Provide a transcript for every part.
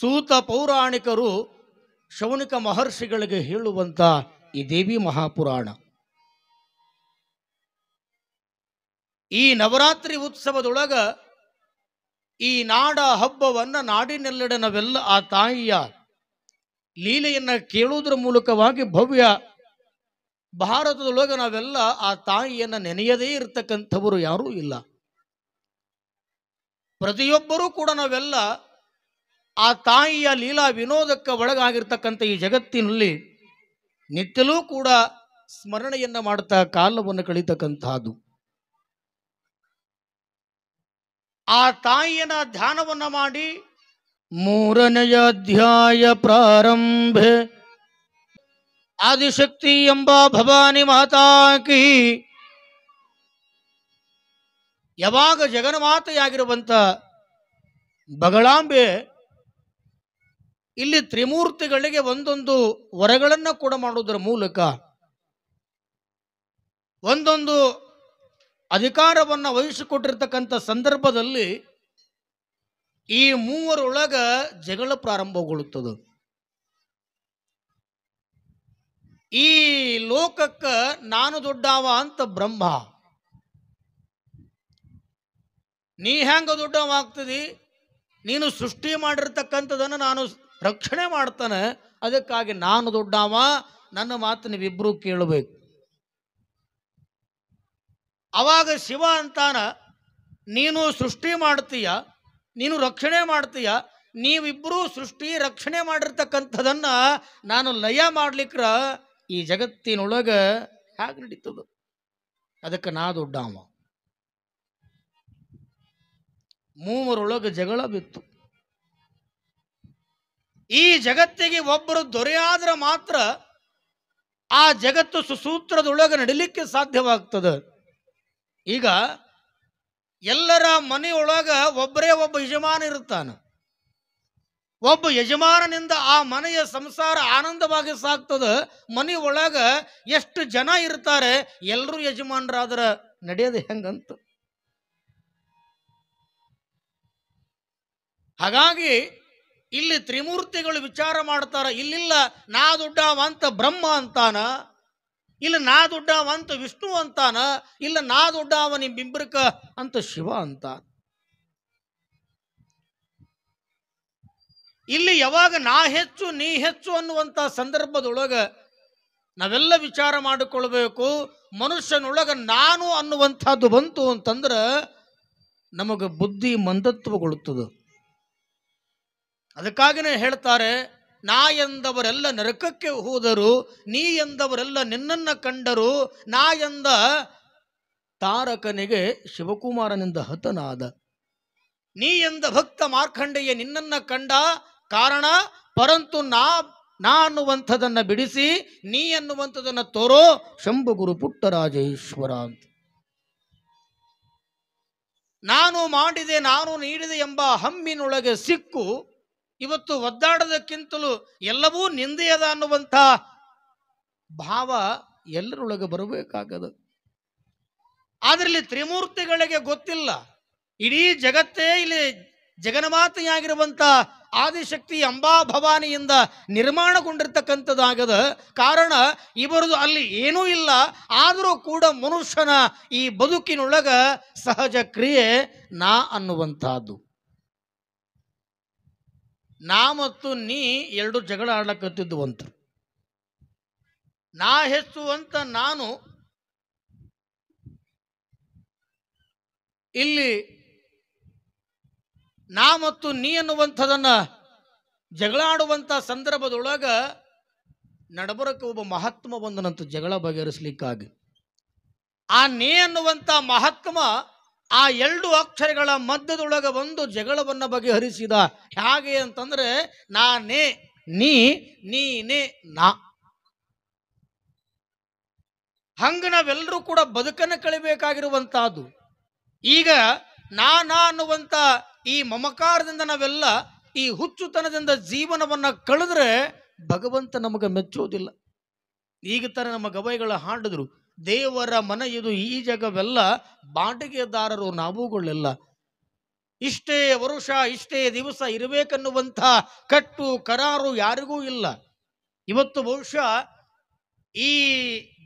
ಸೂತ ಪೌರಾಣಿಕರು ಶೌನಿಕ ಮಹರ್ಷಿಗಳಿಗೆ ಹೇಳುವಂತ ಈ ದೇವಿ ಮಹಾಪುರಾಣ ಈ ನವರಾತ್ರಿ ಉತ್ಸವದೊಳಗ ಈ ನಾಡ ಹಬ್ಬವನ್ನು ನಾಡಿನೆಲ್ಲೆಡೆ ನಾವೆಲ್ಲ ಆ ತಾಯಿಯ ಲೀಲೆಯನ್ನು ಕೇಳುವುದರ ಮೂಲಕವಾಗಿ ಭವ್ಯ ಭಾರತದೊಳಗೆ ನಾವೆಲ್ಲ ಆ ತಾಯಿಯನ್ನು ನೆನೆಯದೇ ಇರತಕ್ಕಂಥವರು ಯಾರೂ ಇಲ್ಲ ಪ್ರತಿಯೊಬ್ಬರೂ ಕೂಡ ನಾವೆಲ್ಲ ಆ ತಾಯಿಯ ಲೀಲಾ ವಿನೋದಕ್ಕೆ ಒಳಗಾಗಿರ್ತಕ್ಕಂಥ ಈ ಜಗತ್ತಿನಲ್ಲಿ ನಿತ್ಯಲೂ ಕೂಡ ಸ್ಮರಣೆಯನ್ನು ಮಾಡ್ತಾ ಕಾಲವನ್ನು ಕಳೀತಕ್ಕಂಥದ್ದು ಆ ತಾಯಿಯನ ಧ್ಯಾನವನ್ನು ಮಾಡಿ ಮೂರನೆಯ ಅಧ್ಯಾಯ ಪ್ರಾರಂಭೆ ಆದಿಶಕ್ತಿ ಎಂಬ ಭವಾನಿ ಮಾತಾಕಿ ಯಾವಾಗ ಜಗನ್ಮಾತೆಯಾಗಿರುವಂಥ ಬಗಳಾಂಬೆ ಇಲ್ಲಿ ತ್ರಿಮೂರ್ತಿಗಳಿಗೆ ಒಂದೊಂದು ವರಗಳನ್ನು ಕೂಡ ಮಾಡುವುದರ ಮೂಲಕ ಒಂದೊಂದು ಅಧಿಕಾರವನ್ನು ವಹಿಸಿಕೊಟ್ಟಿರ್ತಕ್ಕಂಥ ಸಂದರ್ಭದಲ್ಲಿ ಈ ಮೂವರೊಳಗ ಜಗಳ ಪ್ರಾರಂಭಗೊಳ್ಳುತ್ತದೆ ಈ ಲೋಕಕ್ಕೆ ನಾನು ದೊಡ್ಡವ ಅಂತ ಬ್ರಹ್ಮ ನೀ ಹೆಂಗ ದೊಡ್ಡವಾಗ್ತದಿ ನೀನು ಸೃಷ್ಟಿ ಮಾಡಿರ್ತಕ್ಕಂಥದನ್ನು ನಾನು ರಕ್ಷಣೆ ಮಾಡ್ತಾನೆ ಅದಕ್ಕಾಗಿ ನಾನು ದೊಡ್ಡವ ನನ್ನ ಮಾತು ನೀವಿಬ್ರು ಕೇಳಬೇಕು ಅವಾಗ ಶಿವ ಅಂತಾನ ನೀನು ಸೃಷ್ಟಿ ಮಾಡ್ತೀಯ ನೀನು ರಕ್ಷಣೆ ಮಾಡ್ತೀಯ ನೀವಿಬ್ಬರೂ ಸೃಷ್ಟಿ ರಕ್ಷಣೆ ಮಾಡಿರ್ತಕ್ಕಂಥದನ್ನ ನಾನು ಲಯ ಮಾಡ್ಲಿಕ್ರ ಈ ಜಗತ್ತಿನೊಳಗೆ ಹೇಗೆ ನಡೀತದ ಅದಕ್ಕೆ ನಾ ದೊಡ್ಡವ ಮೂವರೊಳಗೆ ಜಗಳ ಬಿತ್ತು ಈ ಜಗತ್ತಿಗೆ ಒಬ್ಬರು ದೊರೆಯಾದ್ರೆ ಮಾತ್ರ ಆ ಜಗತ್ತು ಸುಸೂತ್ರದೊಳಗೆ ನಡಿಲಿಕ್ಕೆ ಸಾಧ್ಯವಾಗ್ತದೆ ಈಗ ಎಲ್ಲರ ಮನೆಯೊಳಗ ಒಬ್ಬರೇ ಒಬ್ಬ ಯಜಮಾನ ಇರುತ್ತಾನೆ ಒಬ್ಬ ಯಜಮಾನನಿಂದ ಆ ಮನೆಯ ಸಂಸಾರ ಆನಂದವಾಗಿ ಸಾಕ್ತದ ಮನೆಯೊಳಗ ಎಷ್ಟು ಜನ ಇರ್ತಾರೆ ಎಲ್ಲರೂ ಯಜಮಾನರಾದ್ರ ನಡೆಯೋದು ಹೆಂಗಂತ ಹಾಗಾಗಿ ಇಲ್ಲಿ ತ್ರಿಮೂರ್ತಿಗಳು ವಿಚಾರ ಮಾಡ್ತಾರ ಇಲ್ಲಿಲ್ಲ ನಾ ದೊಡ್ಡವಂತ ಬ್ರಹ್ಮ ಅಂತಾನ ಇಲ್ಲ ನಾ ದೊಡ್ಡವಂತ ವಿಷ್ಣು ಅಂತಾನ ಇಲ್ಲ ನಾ ದೊಡ್ಡವ ನಿಮ್ ಬಿಂಬ್ರಕ ಅಂತ ಶಿವ ಅಂತ ಇಲ್ಲಿ ಯಾವಾಗ ನಾ ಹೆಚ್ಚು ನೀ ಹೆಚ್ಚು ಅನ್ನುವಂತ ಸಂದರ್ಭದೊಳಗ ನಾವೆಲ್ಲ ವಿಚಾರ ಮಾಡಿಕೊಳ್ಬೇಕು ಮನುಷ್ಯನೊಳಗ ನಾನು ಅನ್ನುವಂಥದ್ದು ಬಂತು ಅಂತಂದ್ರೆ ನಮಗೆ ಬುದ್ಧಿ ಮಂದತ್ವಗೊಳ್ಳುತ್ತದೆ ಅದಕ್ಕಾಗಿನೇ ಹೇಳ್ತಾರೆ ನಾ ಎಂದವರೆಲ್ಲ ನರಕಕ್ಕೆ ಹೋದರು ನೀ ಎಂದವರೆಲ್ಲ ನಿನ್ನನ್ನು ಕಂಡರು ನಾ ಎಂದ ತಾರಕನಿಗೆ ಶಿವಕುಮಾರನಿಂದ ಹತನಾದ ನೀ ಎಂದ ಭಕ್ತ ಮಾರ್ಖಂಡೆಯ ನಿನ್ನನ್ನು ಕಂಡ ಕಾರಣ ಪರಂತು ನಾ ನಾ ಅನ್ನುವಂಥದನ್ನು ಬಿಡಿಸಿ ನೀ ಎನ್ನುವಂಥದನ್ನು ತೋರೋ ಶಂಭುಗುರು ಪುಟ್ಟರಾಜೇಶ್ವರ ಅಂತ ನಾನು ಮಾಡಿದೆ ನಾನು ನೀಡಿದೆ ಎಂಬ ಹಮ್ಮಿನೊಳಗೆ ಸಿಕ್ಕು ಇವತ್ತು ಒದ್ದಾಡೋದಕ್ಕಿಂತಲೂ ಎಲ್ಲವೂ ನಿಂದೆಯದ ಅನ್ನುವಂಥ ಭಾವ ಎಲ್ಲರೊಳಗೆ ಬರಬೇಕಾಗದ ಆದ್ರಲ್ಲಿ ತ್ರಿಮೂರ್ತಿಗಳಿಗೆ ಗೊತ್ತಿಲ್ಲ ಇಡೀ ಜಗತ್ತೇ ಇಲ್ಲಿ ಜಗನಮಾತೆಯಾಗಿರುವಂಥ ಆದಿಶಕ್ತಿ ಅಂಬಾ ಭವಾನಿಯಿಂದ ನಿರ್ಮಾಣಗೊಂಡಿರ್ತಕ್ಕಂಥದ್ದಾಗದ ಕಾರಣ ಇವರದು ಅಲ್ಲಿ ಏನೂ ಇಲ್ಲ ಆದರೂ ಕೂಡ ಮನುಷ್ಯನ ಈ ಬದುಕಿನೊಳಗ ಸಹಜ ಕ್ರಿಯೆ ನಾ ಅನ್ನುವಂಥದ್ದು ನಾ ಮತ್ತು ನೀ ಎರಡು ಜಗಳ ಆಡ್ಲಕ್ಕತ್ತಿದ್ದು ನಾ ಹೆಚ್ಚುವಂತ ಅಂತ ನಾನು ಇಲ್ಲಿ ನಾ ಮತ್ತು ನೀ ಅನ್ನುವಂಥದನ್ನ ಜಗಳ ಆಡುವಂಥ ಸಂದರ್ಭದೊಳಗೆ ನಡಬರಕ್ಕೆ ಒಬ್ಬ ಮಹಾತ್ಮ ಬಂದನಂತ ಜಗಳ ಬಗೆಹರಿಸಲಿಕ್ಕಾಗಿ ಆ ನೀ ಅನ್ನುವಂತ ಮಹಾತ್ಮ ಆ ಎರಡು ಅಕ್ಷರಗಳ ಮಧ್ಯದೊಳಗೆ ಒಂದು ಜಗಳವನ್ನು ಬಗೆಹರಿಸಿದ ಹೇಗೆ ಅಂತಂದ್ರೆ ನಾನೇ ನೀ ನೀನೇ ನಾ ಹಂಗೆ ನಾವೆಲ್ಲರೂ ಕೂಡ ಬದುಕನ್ನು ಕಳಿಬೇಕಾಗಿರುವಂತಹದ್ದು ಈಗ ನಾನಾ ಅನ್ನುವಂಥ ಈ ಮಮಕಾರದಿಂದ ನಾವೆಲ್ಲ ಈ ಹುಚ್ಚುತನದಿಂದ ಜೀವನವನ್ನು ಕಳೆದ್ರೆ ಭಗವಂತ ನಮಗೆ ಮೆಚ್ಚೋದಿಲ್ಲ ಈಗ ತರ ನಮ್ಮ ಗವೈಗಳ ಹಾಡಿದ್ರು ದೇವರ ಮನ ಇದು ಈ ಜಗವೆಲ್ಲ ಬಾಡಿಗೆದಾರರು ನಾವುಗಳೆಲ್ಲ ಇಷ್ಟೇ ವರುಷ ಇಷ್ಟೇ ದಿವಸ ಇರಬೇಕನ್ನುವಂಥ ಕಟ್ಟು ಕರಾರು ಯಾರಿಗೂ ಇಲ್ಲ ಇವತ್ತು ಬಹುಶಃ ಈ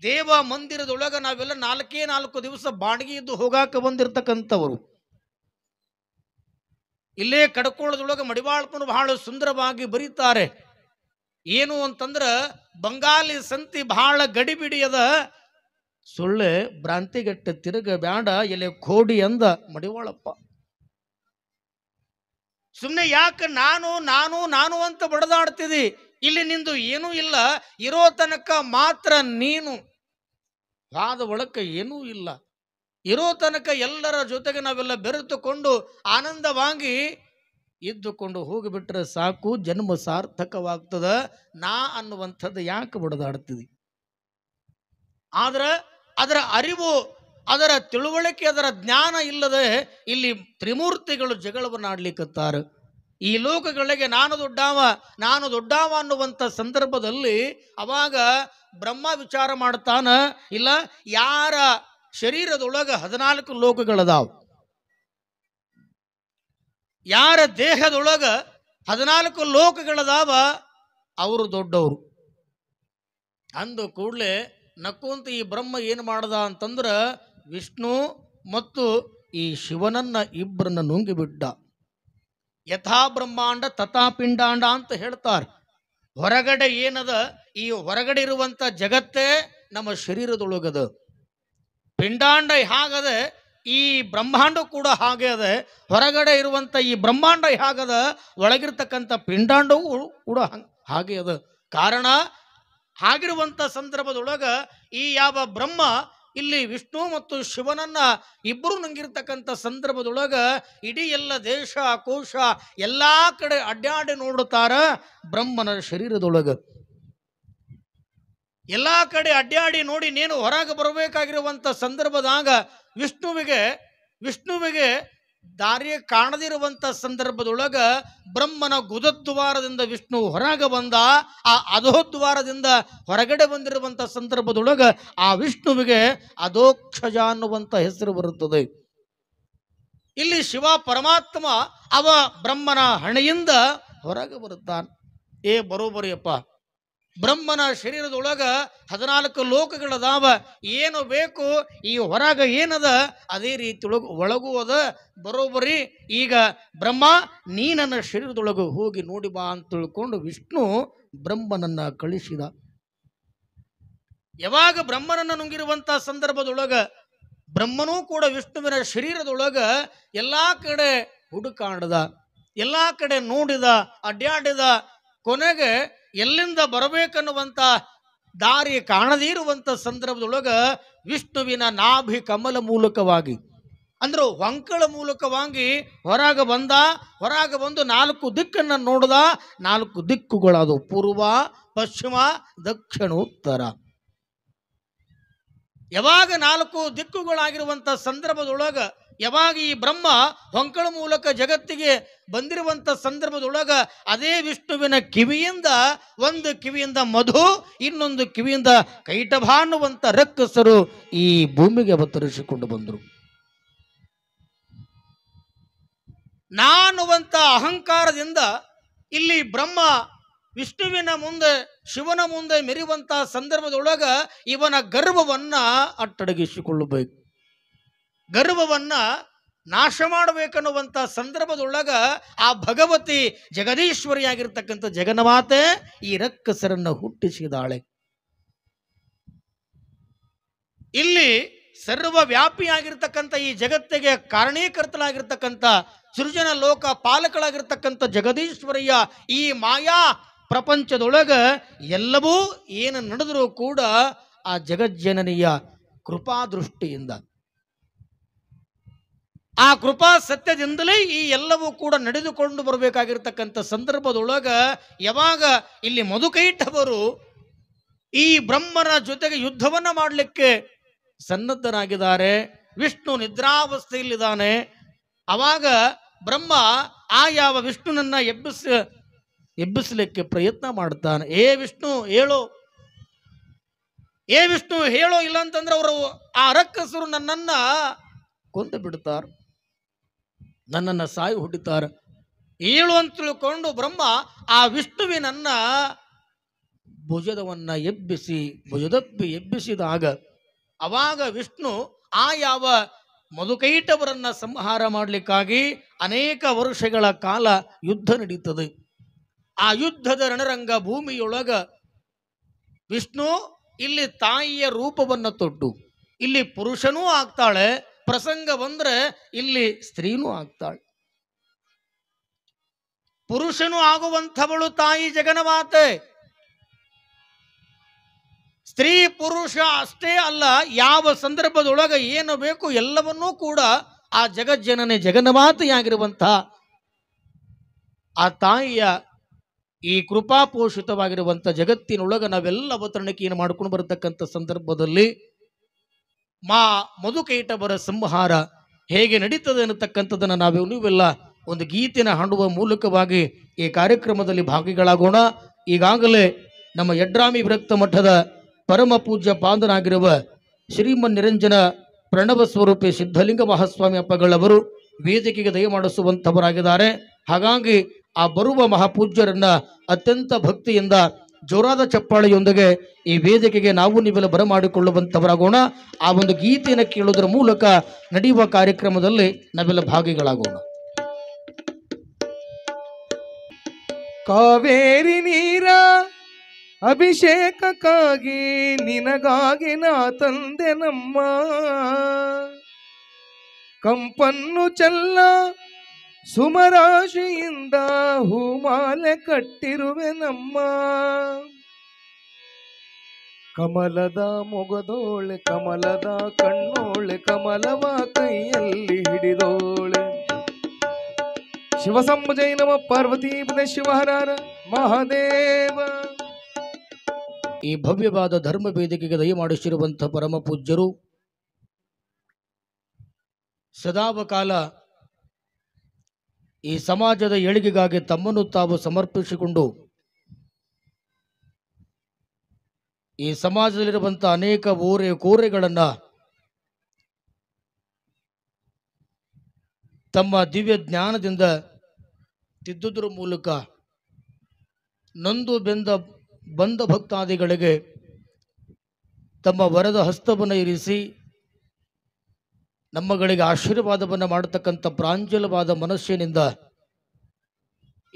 ದೇವ ಮಂದಿರದೊಳಗೆ ನಾವೆಲ್ಲ ನಾಲ್ಕೇ ನಾಲ್ಕು ದಿವಸ ಬಾಡಿಗೆ ಇದ್ದು ಹೋಗಾಕ ಬಂದಿರತಕ್ಕಂಥವರು ಇಲ್ಲೇ ಕಡ್ಕೋಳದೊಳಗೆ ಮಡಿವಾಳ್ಕೊಂಡು ಬಹಳ ಸುಂದರವಾಗಿ ಬರೀತಾರೆ ಏನು ಅಂತಂದ್ರೆ ಬಂಗಾಲಿ ಸಂತಿ ಬಹಳ ಗಡಿಬಿಡಿಯದ ಸುಳ್ಳೆ ಭ್ರಾಂತಿಗಟ್ಟ ತಿರುಗ ಬ್ಯಾಡ ಎಲೆ ಕೋಡಿ ಅಂದ ಮಡಿವಾಳಪ್ಪ ಸುಮ್ಮನೆ ಯಾಕೆ ನಾನು ನಾನು ನಾನು ಅಂತ ಬಡದಾಡ್ತಿದಿ ಇಲ್ಲಿ ನಿಂದು ಏನೂ ಇಲ್ಲ ಇರೋ ತನಕ ಮಾತ್ರ ನೀನು ಆದ ಒಳಕ ಏನೂ ಇಲ್ಲ ಇರೋ ತನಕ ಎಲ್ಲರ ಜೊತೆಗೆ ನಾವೆಲ್ಲ ಬೆರೆತುಕೊಂಡು ಆನಂದವಾಗಿ ಇದ್ದುಕೊಂಡು ಹೋಗಿಬಿಟ್ರೆ ಸಾಕು ಜನ್ಮ ಸಾರ್ಥಕವಾಗ್ತದ ನಾ ಅನ್ನುವಂಥದ್ದು ಯಾಕೆ ಬಡದಾಡ್ತಿದ್ದಿ ಆದರೆ ಅದರ ಅರಿವು ಅದರ ತಿಳುವಳಿಕೆ ಅದರ ಜ್ಞಾನ ಇಲ್ಲದೆ ಇಲ್ಲಿ ತ್ರಿಮೂರ್ತಿಗಳು ಜಗಳವನ್ನು ಆಡ್ಲಿಕ್ಕತ್ತಾರೆ ಈ ಲೋಕಗಳಿಗೆ ನಾನು ದೊಡ್ಡವ ನಾನು ದೊಡ್ಡಾವ ಅನ್ನುವಂಥ ಸಂದರ್ಭದಲ್ಲಿ ಅವಾಗ ಬ್ರಹ್ಮ ವಿಚಾರ ಮಾಡ್ತಾನ ಇಲ್ಲ ಯಾರ ಶರೀರದೊಳಗೆ ಹದಿನಾಲ್ಕು ಲೋಕಗಳದಾವ ಯಾರ ದೇಹದೊಳಗೆ ಹದಿನಾಲ್ಕು ಲೋಕಗಳದಾವ ಅವರು ದೊಡ್ಡವರು ಅಂದು ಕೂಡಲೇ ನಕ್ಕುವಂತ ಈ ಬ್ರಹ್ಮ ಏನು ಮಾಡ್ದ ಅಂತಂದ್ರೆ ವಿಷ್ಣು ಮತ್ತು ಈ ಶಿವನನ್ನ ಇಬ್ಬರನ್ನ ನುಂಗಿಬಿಟ್ಟ ಯಥಾ ಬ್ರಹ್ಮಾಂಡ ತಥಾ ಪಿಂಡಾಂಡ ಅಂತ ಹೇಳ್ತಾರೆ ಹೊರಗಡೆ ಏನದ ಈ ಹೊರಗಡೆ ಇರುವಂಥ ಜಗತ್ತೇ ನಮ್ಮ ಶರೀರದೊಳಗದ ಪಿಂಡಾಂಡ ಹಾಗದ ಈ ಬ್ರಹ್ಮಾಂಡ ಕೂಡ ಹಾಗೆ ಅದ ಹೊರಗಡೆ ಇರುವಂಥ ಈ ಬ್ರಹ್ಮಾಂಡ ಹೇಗದ ಒಳಗಿರ್ತಕ್ಕಂಥ ಪಿಂಡಾಂಡವೂ ಕೂಡ ಹಾಗೆ ಅದ ಕಾರಣ ಹಾಗಿರುವಂಥ ಸಂದರ್ಭದೊಳಗ ಈ ಯಾವ ಬ್ರಹ್ಮ ಇಲ್ಲಿ ವಿಷ್ಣು ಮತ್ತು ಶಿವನನ್ನ ಇಬ್ಬರು ನಂಗಿರ್ತಕ್ಕಂಥ ಸಂದರ್ಭದೊಳಗ ಇಡೀ ಎಲ್ಲ ದೇಶ ಕೋಶ ಎಲ್ಲ ಕಡೆ ಅಡ್ಡಾಡಿ ನೋಡುತ್ತಾರ ಬ್ರಹ್ಮನ ಶರೀರದೊಳಗ ಎಲ್ಲ ಕಡೆ ಅಡ್ಡಾಡಿ ನೋಡಿ ನೀನು ಹೊರಗೆ ಬರಬೇಕಾಗಿರುವಂಥ ಸಂದರ್ಭದಾಗ ವಿಷ್ಣುವಿಗೆ ವಿಷ್ಣುವಿಗೆ ದಾರಿಯ ಕಾಣದಿರುವಂತ ಸಂದರ್ಭದೊಳಗ ಬ್ರಹ್ಮನ ಗುದದ್ವಾರದಿಂದ ವಿಷ್ಣು ಹೊರಗೆ ಬಂದ ಆ ಅಧೋದ್ವಾರದಿಂದ ಹೊರಗಡೆ ಬಂದಿರುವಂತ ಸಂದರ್ಭದೊಳಗ ಆ ವಿಷ್ಣುವಿಗೆ ಅಧೋಕ್ಷಜ ಅನ್ನುವಂತ ಹೆಸರು ಬರುತ್ತದೆ ಇಲ್ಲಿ ಶಿವ ಪರಮಾತ್ಮ ಅವ ಬ್ರಹ್ಮನ ಹಣೆಯಿಂದ ಹೊರಗೆ ಬರುತ್ತಾನೆ ಏ ಬರೋಬರಿಯಪ್ಪ ಬ್ರಹ್ಮನ ಶರೀರದೊಳಗ ಹದಿನಾಲ್ಕು ಲೋಕಗಳದಾವ ಏನು ಬೇಕು ಈ ಹೊರಗ ಏನದ ಅದೇ ರೀತಿಯೊಳಗೆ ಒಳಗೂ ಅದ ಬರೋಬರಿ ಈಗ ಬ್ರಹ್ಮ ನೀ ನನ್ನ ಶರೀರದೊಳಗೆ ಹೋಗಿ ನೋಡಿ ಬಾ ಅಂತ ತಿಳ್ಕೊಂಡು ವಿಷ್ಣು ಬ್ರಹ್ಮನನ್ನು ಕಳಿಸಿದ ಯಾವಾಗ ಬ್ರಹ್ಮನನ್ನು ನುಂಗಿರುವಂಥ ಸಂದರ್ಭದೊಳಗೆ ಬ್ರಹ್ಮನೂ ಕೂಡ ವಿಷ್ಣುವಿನ ಶರೀರದೊಳಗೆ ಎಲ್ಲ ಕಡೆ ಹುಡುಕಾಡದ ಎಲ್ಲ ಕಡೆ ನೋಡಿದ ಅಡ್ಡಾಡಿದ ಕೊನೆಗೆ ಎಲ್ಲಿಂದ ಬರಬೇಕನ್ನುವಂಥ ದಾರಿ ಇರುವಂಥ ಸಂದರ್ಭದೊಳಗೆ ವಿಷ್ಣುವಿನ ನಾಭಿ ಕಮಲ ಮೂಲಕವಾಗಿ ಅಂದ್ರೆ ಹೊಂಕಳ ಮೂಲಕವಾಗಿ ಹೊರಗ ಬಂದ ಹೊರಗ ಬಂದು ನಾಲ್ಕು ದಿಕ್ಕನ್ನು ನೋಡಿದ ನಾಲ್ಕು ದಿಕ್ಕುಗಳದು ಪೂರ್ವ ಪಶ್ಚಿಮ ದಕ್ಷಿಣ ಉತ್ತರ ಯಾವಾಗ ನಾಲ್ಕು ದಿಕ್ಕುಗಳಾಗಿರುವಂಥ ಸಂದರ್ಭದೊಳಗೆ ಯಾವಾಗ ಈ ಬ್ರಹ್ಮ ಹೊಂಕಳ ಮೂಲಕ ಜಗತ್ತಿಗೆ ಬಂದಿರುವಂಥ ಸಂದರ್ಭದೊಳಗ ಅದೇ ವಿಷ್ಣುವಿನ ಕಿವಿಯಿಂದ ಒಂದು ಕಿವಿಯಿಂದ ಮಧು ಇನ್ನೊಂದು ಕಿವಿಯಿಂದ ಕೈಟಭ ಅನ್ನುವಂಥ ರಕ್ಕಸರು ಈ ಭೂಮಿಗೆ ಅವತರಿಸಿಕೊಂಡು ಬಂದರು ನಾನುವಂತ ಅಹಂಕಾರದಿಂದ ಇಲ್ಲಿ ಬ್ರಹ್ಮ ವಿಷ್ಣುವಿನ ಮುಂದೆ ಶಿವನ ಮುಂದೆ ಮೆರೆಯುವಂಥ ಸಂದರ್ಭದೊಳಗ ಇವನ ಗರ್ವವನ್ನು ಅಟ್ಟಡಗಿಸಿಕೊಳ್ಳಬೇಕು ಗರ್ವವನ್ನು ನಾಶ ಮಾಡಬೇಕನ್ನುವಂಥ ಸಂದರ್ಭದೊಳಗ ಆ ಭಗವತಿ ಜಗದೀಶ್ವರಿಯಾಗಿರ್ತಕ್ಕಂಥ ಜಗನ್ಮಾತೆ ಈ ರಕ್ಕಸರನ್ನು ಹುಟ್ಟಿಸಿದಾಳೆ ಇಲ್ಲಿ ಸರ್ವವ್ಯಾಪಿಯಾಗಿರ್ತಕ್ಕಂಥ ಈ ಜಗತ್ತಿಗೆ ಕಾರಣೀಕರ್ತನಾಗಿರ್ತಕ್ಕಂಥ ಸೃಜನ ಲೋಕ ಪಾಲಕಳಾಗಿರ್ತಕ್ಕಂಥ ಜಗದೀಶ್ವರಿಯ ಈ ಮಾಯಾ ಪ್ರಪಂಚದೊಳಗ ಎಲ್ಲವೂ ಏನು ನಡೆದರೂ ಕೂಡ ಆ ಜಗಜ್ಜನನಿಯ ಕೃಪಾದೃಷ್ಟಿಯಿಂದ ಆ ಕೃಪಾ ಸತ್ಯದಿಂದಲೇ ಈ ಎಲ್ಲವೂ ಕೂಡ ನಡೆದುಕೊಂಡು ಬರಬೇಕಾಗಿರ್ತಕ್ಕಂಥ ಸಂದರ್ಭದೊಳಗ ಯಾವಾಗ ಇಲ್ಲಿ ಮಧುಕೈಟವರು ಈ ಬ್ರಹ್ಮನ ಜೊತೆಗೆ ಯುದ್ಧವನ್ನು ಮಾಡಲಿಕ್ಕೆ ಸನ್ನದ್ಧನಾಗಿದ್ದಾರೆ ವಿಷ್ಣು ನಿದ್ರಾವಸ್ಥೆಯಲ್ಲಿದ್ದಾನೆ ಅವಾಗ ಬ್ರಹ್ಮ ಆ ಯಾವ ವಿಷ್ಣುನನ್ನ ಎಬ್ಬಿಸ ಎಬ್ಬಿಸಲಿಕ್ಕೆ ಪ್ರಯತ್ನ ಮಾಡುತ್ತಾನೆ ಏ ವಿಷ್ಣು ಹೇಳೋ ಏ ವಿಷ್ಣು ಹೇಳೋ ಅಂತಂದ್ರೆ ಅವರು ಆ ರಕ್ಕಸರು ನನ್ನನ್ನ ಕೊಂದು ಬಿಡ್ತಾರೆ ನನ್ನನ್ನು ಸಾಯಿ ಹುಟ್ಟುತ್ತಾರೆ ಏಳು ಅಂತ ತಿಳ್ಕೊಂಡು ಬ್ರಹ್ಮ ಆ ವಿಷ್ಣುವಿನನ್ನ ಭುಜದವನ್ನ ಎಬ್ಬಿಸಿ ಭುಜದಪ್ಪಿ ಎಬ್ಬಿಸಿದಾಗ ಅವಾಗ ವಿಷ್ಣು ಆ ಯಾವ ಮಧುಕೈಟವರನ್ನ ಸಂಹಾರ ಮಾಡಲಿಕ್ಕಾಗಿ ಅನೇಕ ವರ್ಷಗಳ ಕಾಲ ಯುದ್ಧ ನಡೀತದೆ ಆ ಯುದ್ಧದ ರಣರಂಗ ಭೂಮಿಯೊಳಗ ವಿಷ್ಣು ಇಲ್ಲಿ ತಾಯಿಯ ರೂಪವನ್ನು ತೊಟ್ಟು ಇಲ್ಲಿ ಪುರುಷನೂ ಆಗ್ತಾಳೆ ಪ್ರಸಂಗ ಬಂದ್ರೆ ಇಲ್ಲಿ ಸ್ತ್ರೀನೂ ಆಗ್ತಾಳೆ ಪುರುಷನು ಆಗುವಂಥವಳು ತಾಯಿ ಜಗನಮಾತೆ ಸ್ತ್ರೀ ಪುರುಷ ಅಷ್ಟೇ ಅಲ್ಲ ಯಾವ ಸಂದರ್ಭದೊಳಗೆ ಏನು ಬೇಕು ಎಲ್ಲವನ್ನೂ ಕೂಡ ಆ ಜಗಜ್ಜನನೆ ಜಗನಮಾತೆಯಾಗಿರುವಂಥ ಆ ತಾಯಿಯ ಈ ಕೃಪಾಪೋಷಿತವಾಗಿರುವಂಥ ಜಗತ್ತಿನೊಳಗೆ ನಾವೆಲ್ಲ ಅವತರಣಿಕೆಯನ್ನು ಮಾಡ್ಕೊಂಡು ಬರತಕ್ಕಂಥ ಸಂದರ್ಭದಲ್ಲಿ ಮಾ ಮಧುಕೈಟಬರ ಸಂಹಾರ ಹೇಗೆ ನಡೀತದೆ ಅನ್ನತಕ್ಕಂಥದ್ದನ್ನು ನಾವು ನೀವೆಲ್ಲ ಒಂದು ಗೀತೆನ ಹಾಡುವ ಮೂಲಕವಾಗಿ ಈ ಕಾರ್ಯಕ್ರಮದಲ್ಲಿ ಭಾಗಿಗಳಾಗೋಣ ಈಗಾಗಲೇ ನಮ್ಮ ಯಡ್ರಾಮಿ ವಿರಕ್ತ ಮಠದ ಪರಮ ಪೂಜ್ಯ ಪಾಂದನಾಗಿರುವ ಶ್ರೀಮನ್ ನಿರಂಜನ ಪ್ರಣವ ಸ್ವರೂಪಿ ಸಿದ್ಧಲಿಂಗ ಮಹಾಸ್ವಾಮಿ ಅಪ್ಪಗಳವರು ವೇದಿಕೆಗೆ ದಯಮಾಡಿಸುವಂಥವರಾಗಿದ್ದಾರೆ ಹಾಗಾಗಿ ಆ ಬರುವ ಮಹಾಪೂಜ್ಯರನ್ನ ಅತ್ಯಂತ ಭಕ್ತಿಯಿಂದ ಜೋರಾದ ಚಪ್ಪಾಳೆಯೊಂದಿಗೆ ಈ ವೇದಿಕೆಗೆ ನಾವು ನೀವೆಲ್ಲ ಬರಮಾಡಿಕೊಳ್ಳುವಂಥವರಾಗೋಣ ಆ ಒಂದು ಗೀತೆಯನ್ನು ಕೇಳುವುದರ ಮೂಲಕ ನಡೆಯುವ ಕಾರ್ಯಕ್ರಮದಲ್ಲಿ ನಾವೆಲ್ಲ ಭಾಗಿಗಳಾಗೋಣ ಕಾವೇರಿ ನೀರ ಅಭಿಷೇಕಕ್ಕಾಗಿ ನಿನಗಾಗಿ ನಾ ತಂದೆ ನಮ್ಮ ಕಂಪನ್ನು ಚಲ್ಲ ಸುಮರಾಶಿಯಿಂದ ಹೂಮಾಲೆ ಕಟ್ಟಿರುವೆ ನಮ್ಮ ಕಮಲದ ಮೊಗದೋಳೆ ಕಮಲದ ಕಣ್ಣೋಳೆ ಕಮಲವ ಕೈಯಲ್ಲಿ ಹಿಡಿದೋಳೆ ಶಿವಸಂಭುಜೈ ನಮ ಪಾರ್ವತೀಪದ ಶಿವಹರಾರ ಮಹಾದೇವ ಈ ಭವ್ಯವಾದ ಧರ್ಮ ವೇದಿಕೆಗೆ ದಯಮಾಡಿಸಿರುವಂತಹ ಪರಮ ಪೂಜ್ಯರು ಸದಾವಕಾಲ ಈ ಸಮಾಜದ ಏಳಿಗೆಗಾಗಿ ತಮ್ಮನ್ನು ತಾವು ಸಮರ್ಪಿಸಿಕೊಂಡು ಈ ಸಮಾಜದಲ್ಲಿರುವಂಥ ಅನೇಕ ಊರೆ ಕೋರೆಗಳನ್ನು ತಮ್ಮ ದಿವ್ಯ ಜ್ಞಾನದಿಂದ ತಿದ್ದುದ್ರ ಮೂಲಕ ನಂದು ಬೆಂದ ಬಂದ ಭಕ್ತಾದಿಗಳಿಗೆ ತಮ್ಮ ವರದ ಹಸ್ತವನ್ನು ಇರಿಸಿ ನಮ್ಮಗಳಿಗೆ ಆಶೀರ್ವಾದವನ್ನು ಮಾಡತಕ್ಕಂಥ ಪ್ರಾಂಜಲವಾದ ಮನಸ್ಸಿನಿಂದ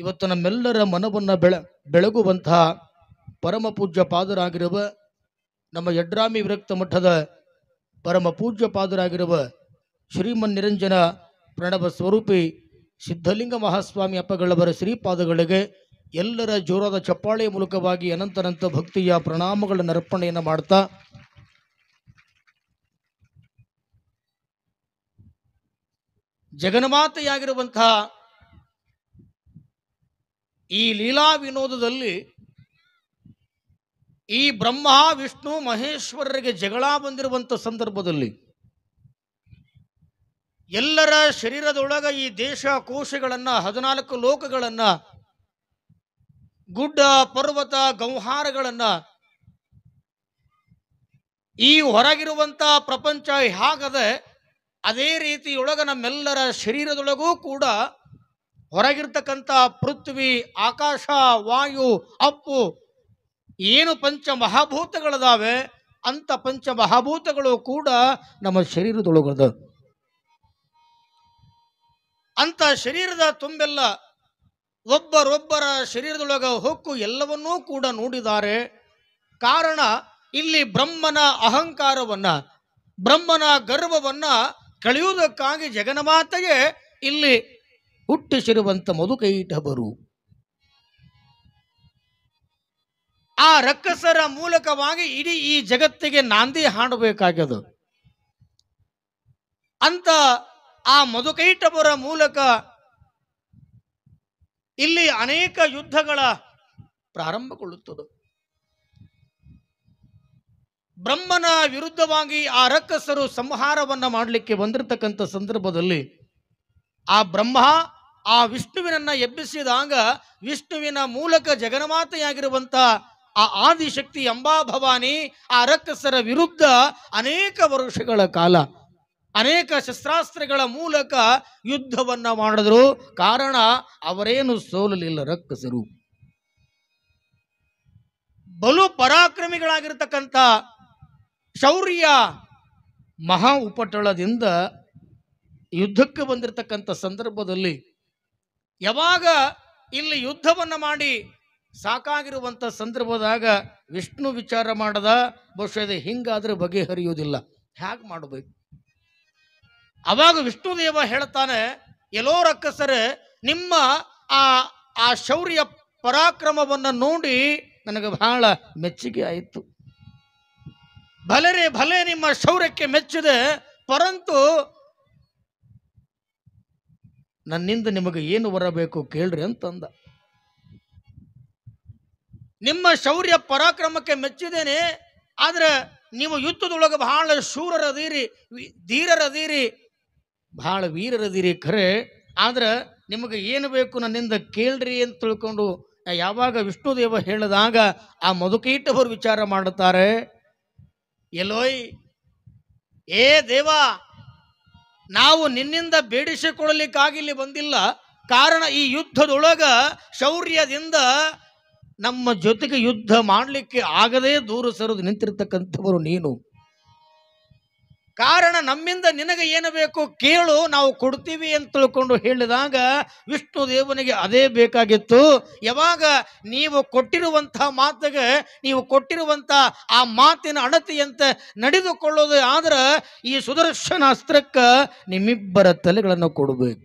ಇವತ್ತು ನಮ್ಮೆಲ್ಲರ ಮನವನ್ನು ಬೆಳ ಬೆಳಗುವಂತಹ ಪರಮ ಪೂಜ್ಯ ಪಾದರಾಗಿರುವ ನಮ್ಮ ಯಡ್ರಾಮಿ ವಿರಕ್ತ ಮಠದ ಪರಮ ಪೂಜ್ಯ ಪಾದರಾಗಿರುವ ಶ್ರೀಮನ್ ನಿರಂಜನ ಪ್ರಣವ ಸ್ವರೂಪಿ ಸಿದ್ಧಲಿಂಗ ಮಹಾಸ್ವಾಮಿ ಅಪ್ಪಗಳವರ ಶ್ರೀಪಾದಗಳಿಗೆ ಎಲ್ಲರ ಜೋರಾದ ಚಪ್ಪಾಳೆಯ ಮೂಲಕವಾಗಿ ಅನಂತನಂತ ಭಕ್ತಿಯ ಪ್ರಣಾಮಗಳನ್ನು ಅರ್ಪಣೆಯನ್ನು ಮಾಡ್ತಾ ಜಗನ್ಮಾತೆಯಾಗಿರುವಂತಹ ಈ ಲೀಲಾ ವಿನೋದದಲ್ಲಿ ಈ ಬ್ರಹ್ಮ ವಿಷ್ಣು ಮಹೇಶ್ವರರಿಗೆ ಜಗಳ ಬಂದಿರುವಂಥ ಸಂದರ್ಭದಲ್ಲಿ ಎಲ್ಲರ ಶರೀರದೊಳಗೆ ಈ ದೇಶ ಕೋಶಗಳನ್ನು ಹದಿನಾಲ್ಕು ಲೋಕಗಳನ್ನು ಗುಡ್ಡ ಪರ್ವತ ಗೌಹಾರಗಳನ್ನು ಈ ಹೊರಗಿರುವಂಥ ಪ್ರಪಂಚ ಹೇಗದೆ ಅದೇ ರೀತಿಯೊಳಗ ನಮ್ಮೆಲ್ಲರ ಶರೀರದೊಳಗೂ ಕೂಡ ಹೊರಗಿರ್ತಕ್ಕಂಥ ಪೃಥ್ವಿ ಆಕಾಶ ವಾಯು ಅಪ್ಪು ಏನು ಪಂಚ ಮಹಾಭೂತಗಳದಾವೆ ಅಂಥ ಪಂಚ ಮಹಾಭೂತಗಳು ಕೂಡ ನಮ್ಮ ಶರೀರದೊಳಗದ ಅಂಥ ಶರೀರದ ತುಂಬೆಲ್ಲ ಒಬ್ಬರೊಬ್ಬರ ಶರೀರದೊಳಗ ಹೊಕ್ಕು ಎಲ್ಲವನ್ನೂ ಕೂಡ ನೋಡಿದ್ದಾರೆ ಕಾರಣ ಇಲ್ಲಿ ಬ್ರಹ್ಮನ ಅಹಂಕಾರವನ್ನು ಬ್ರಹ್ಮನ ಗರ್ವವನ್ನು ಕಳೆಯುವುದಕ್ಕಾಗಿ ಜಗನ್ಮಾತೆಗೆ ಇಲ್ಲಿ ಹುಟ್ಟಿಸಿರುವಂಥ ಮಧುಕೈಟಬರು ಆ ರಕ್ಕಸರ ಮೂಲಕವಾಗಿ ಇಡೀ ಈ ಜಗತ್ತಿಗೆ ನಾಂದಿ ಹಾಡಬೇಕಾಗ್ಯದು ಅಂತ ಆ ಮಧುಕೈಟಬರ ಮೂಲಕ ಇಲ್ಲಿ ಅನೇಕ ಯುದ್ಧಗಳ ಪ್ರಾರಂಭಗೊಳ್ಳುತ್ತದೆ ಬ್ರಹ್ಮನ ವಿರುದ್ಧವಾಗಿ ಆ ರಕ್ಕಸರು ಸಂಹಾರವನ್ನು ಮಾಡಲಿಕ್ಕೆ ಬಂದಿರತಕ್ಕಂಥ ಸಂದರ್ಭದಲ್ಲಿ ಆ ಬ್ರಹ್ಮ ಆ ವಿಷ್ಣುವಿನನ್ನು ಎಬ್ಬಿಸಿದಾಗ ವಿಷ್ಣುವಿನ ಮೂಲಕ ಜಗನ್ಮಾತೆಯಾಗಿರುವಂಥ ಆ ಆದಿಶಕ್ತಿ ಅಂಬಾಭವಾನಿ ಆ ರಕ್ಕಸರ ವಿರುದ್ಧ ಅನೇಕ ವರ್ಷಗಳ ಕಾಲ ಅನೇಕ ಶಸ್ತ್ರಾಸ್ತ್ರಗಳ ಮೂಲಕ ಯುದ್ಧವನ್ನು ಮಾಡಿದ್ರು ಕಾರಣ ಅವರೇನು ಸೋಲಲಿಲ್ಲ ರಕ್ಕಸರು ಬಲು ಪರಾಕ್ರಮಿಗಳಾಗಿರ್ತಕ್ಕಂಥ ಶೌರ್ಯ ಮಹಾ ಉಪಟಳದಿಂದ ಯುದ್ಧಕ್ಕೆ ಬಂದಿರತಕ್ಕಂಥ ಸಂದರ್ಭದಲ್ಲಿ ಯಾವಾಗ ಇಲ್ಲಿ ಯುದ್ಧವನ್ನು ಮಾಡಿ ಸಾಕಾಗಿರುವಂಥ ಸಂದರ್ಭದಾಗ ವಿಷ್ಣು ವಿಚಾರ ಮಾಡದ ಬಹುಶಃ ಹಿಂಗಾದ್ರೆ ಬಗೆಹರಿಯುವುದಿಲ್ಲ ಹೇಗೆ ಮಾಡಬೇಕು ಅವಾಗ ದೇವ ಹೇಳ್ತಾನೆ ಎಲ್ಲೋ ರಕ್ಕಸರೆ ನಿಮ್ಮ ಆ ಆ ಶೌರ್ಯ ಪರಾಕ್ರಮವನ್ನು ನೋಡಿ ನನಗೆ ಬಹಳ ಮೆಚ್ಚುಗೆ ಆಯಿತು ಭಲರೇ ಭಲೆ ನಿಮ್ಮ ಶೌರ್ಯಕ್ಕೆ ಮೆಚ್ಚಿದೆ ಪರಂತು ನನ್ನಿಂದ ನಿಮಗೆ ಏನು ಬರಬೇಕು ಕೇಳ್ರಿ ಅಂತಂದ ನಿಮ್ಮ ಶೌರ್ಯ ಪರಾಕ್ರಮಕ್ಕೆ ಮೆಚ್ಚಿದ್ದೇನೆ ಆದ್ರೆ ನೀವು ಯುದ್ಧದೊಳಗೆ ಬಹಳ ಶೂರರದೀರಿ ಧೀರರದೀರಿ ಬಹಳ ವೀರರದಿರಿ ಖರೆ ಆದ್ರೆ ನಿಮಗೆ ಏನು ಬೇಕು ನನ್ನಿಂದ ಕೇಳ್ರಿ ಅಂತ ತಿಳ್ಕೊಂಡು ಯಾವಾಗ ವಿಷ್ಣುದೇವ ಹೇಳಿದಾಗ ಆ ಮಧುಕೀಟವರು ವಿಚಾರ ಮಾಡುತ್ತಾರೆ ಎಲೋಯ್ ಏ ದೇವ ನಾವು ನಿನ್ನಿಂದ ಬೇಡಿಸಿಕೊಳ್ಳಲಿಕ್ಕಾಗಿಲ್ಲಿ ಬಂದಿಲ್ಲ ಕಾರಣ ಈ ಯುದ್ಧದೊಳಗ ಶೌರ್ಯದಿಂದ ನಮ್ಮ ಜೊತೆಗೆ ಯುದ್ಧ ಮಾಡಲಿಕ್ಕೆ ಆಗದೇ ದೂರ ಸರಿದು ನಿಂತಿರ್ತಕ್ಕಂಥವರು ನೀನು ಕಾರಣ ನಮ್ಮಿಂದ ನಿನಗೆ ಏನು ಬೇಕು ಕೇಳು ನಾವು ಕೊಡ್ತೀವಿ ಅಂತ ತಿಳ್ಕೊಂಡು ಹೇಳಿದಾಗ ವಿಷ್ಣು ದೇವನಿಗೆ ಅದೇ ಬೇಕಾಗಿತ್ತು ಯಾವಾಗ ನೀವು ಕೊಟ್ಟಿರುವಂತಹ ಮಾತಿಗೆ ನೀವು ಕೊಟ್ಟಿರುವಂಥ ಆ ಮಾತಿನ ಅಣತಿಯಂತೆ ನಡೆದುಕೊಳ್ಳೋದು ಆದ್ರೆ ಈ ಸುದರ್ಶನ ಅಸ್ತ್ರಕ್ಕ ನಿಮ್ಮಿಬ್ಬರ ತಲೆಗಳನ್ನು ಕೊಡಬೇಕು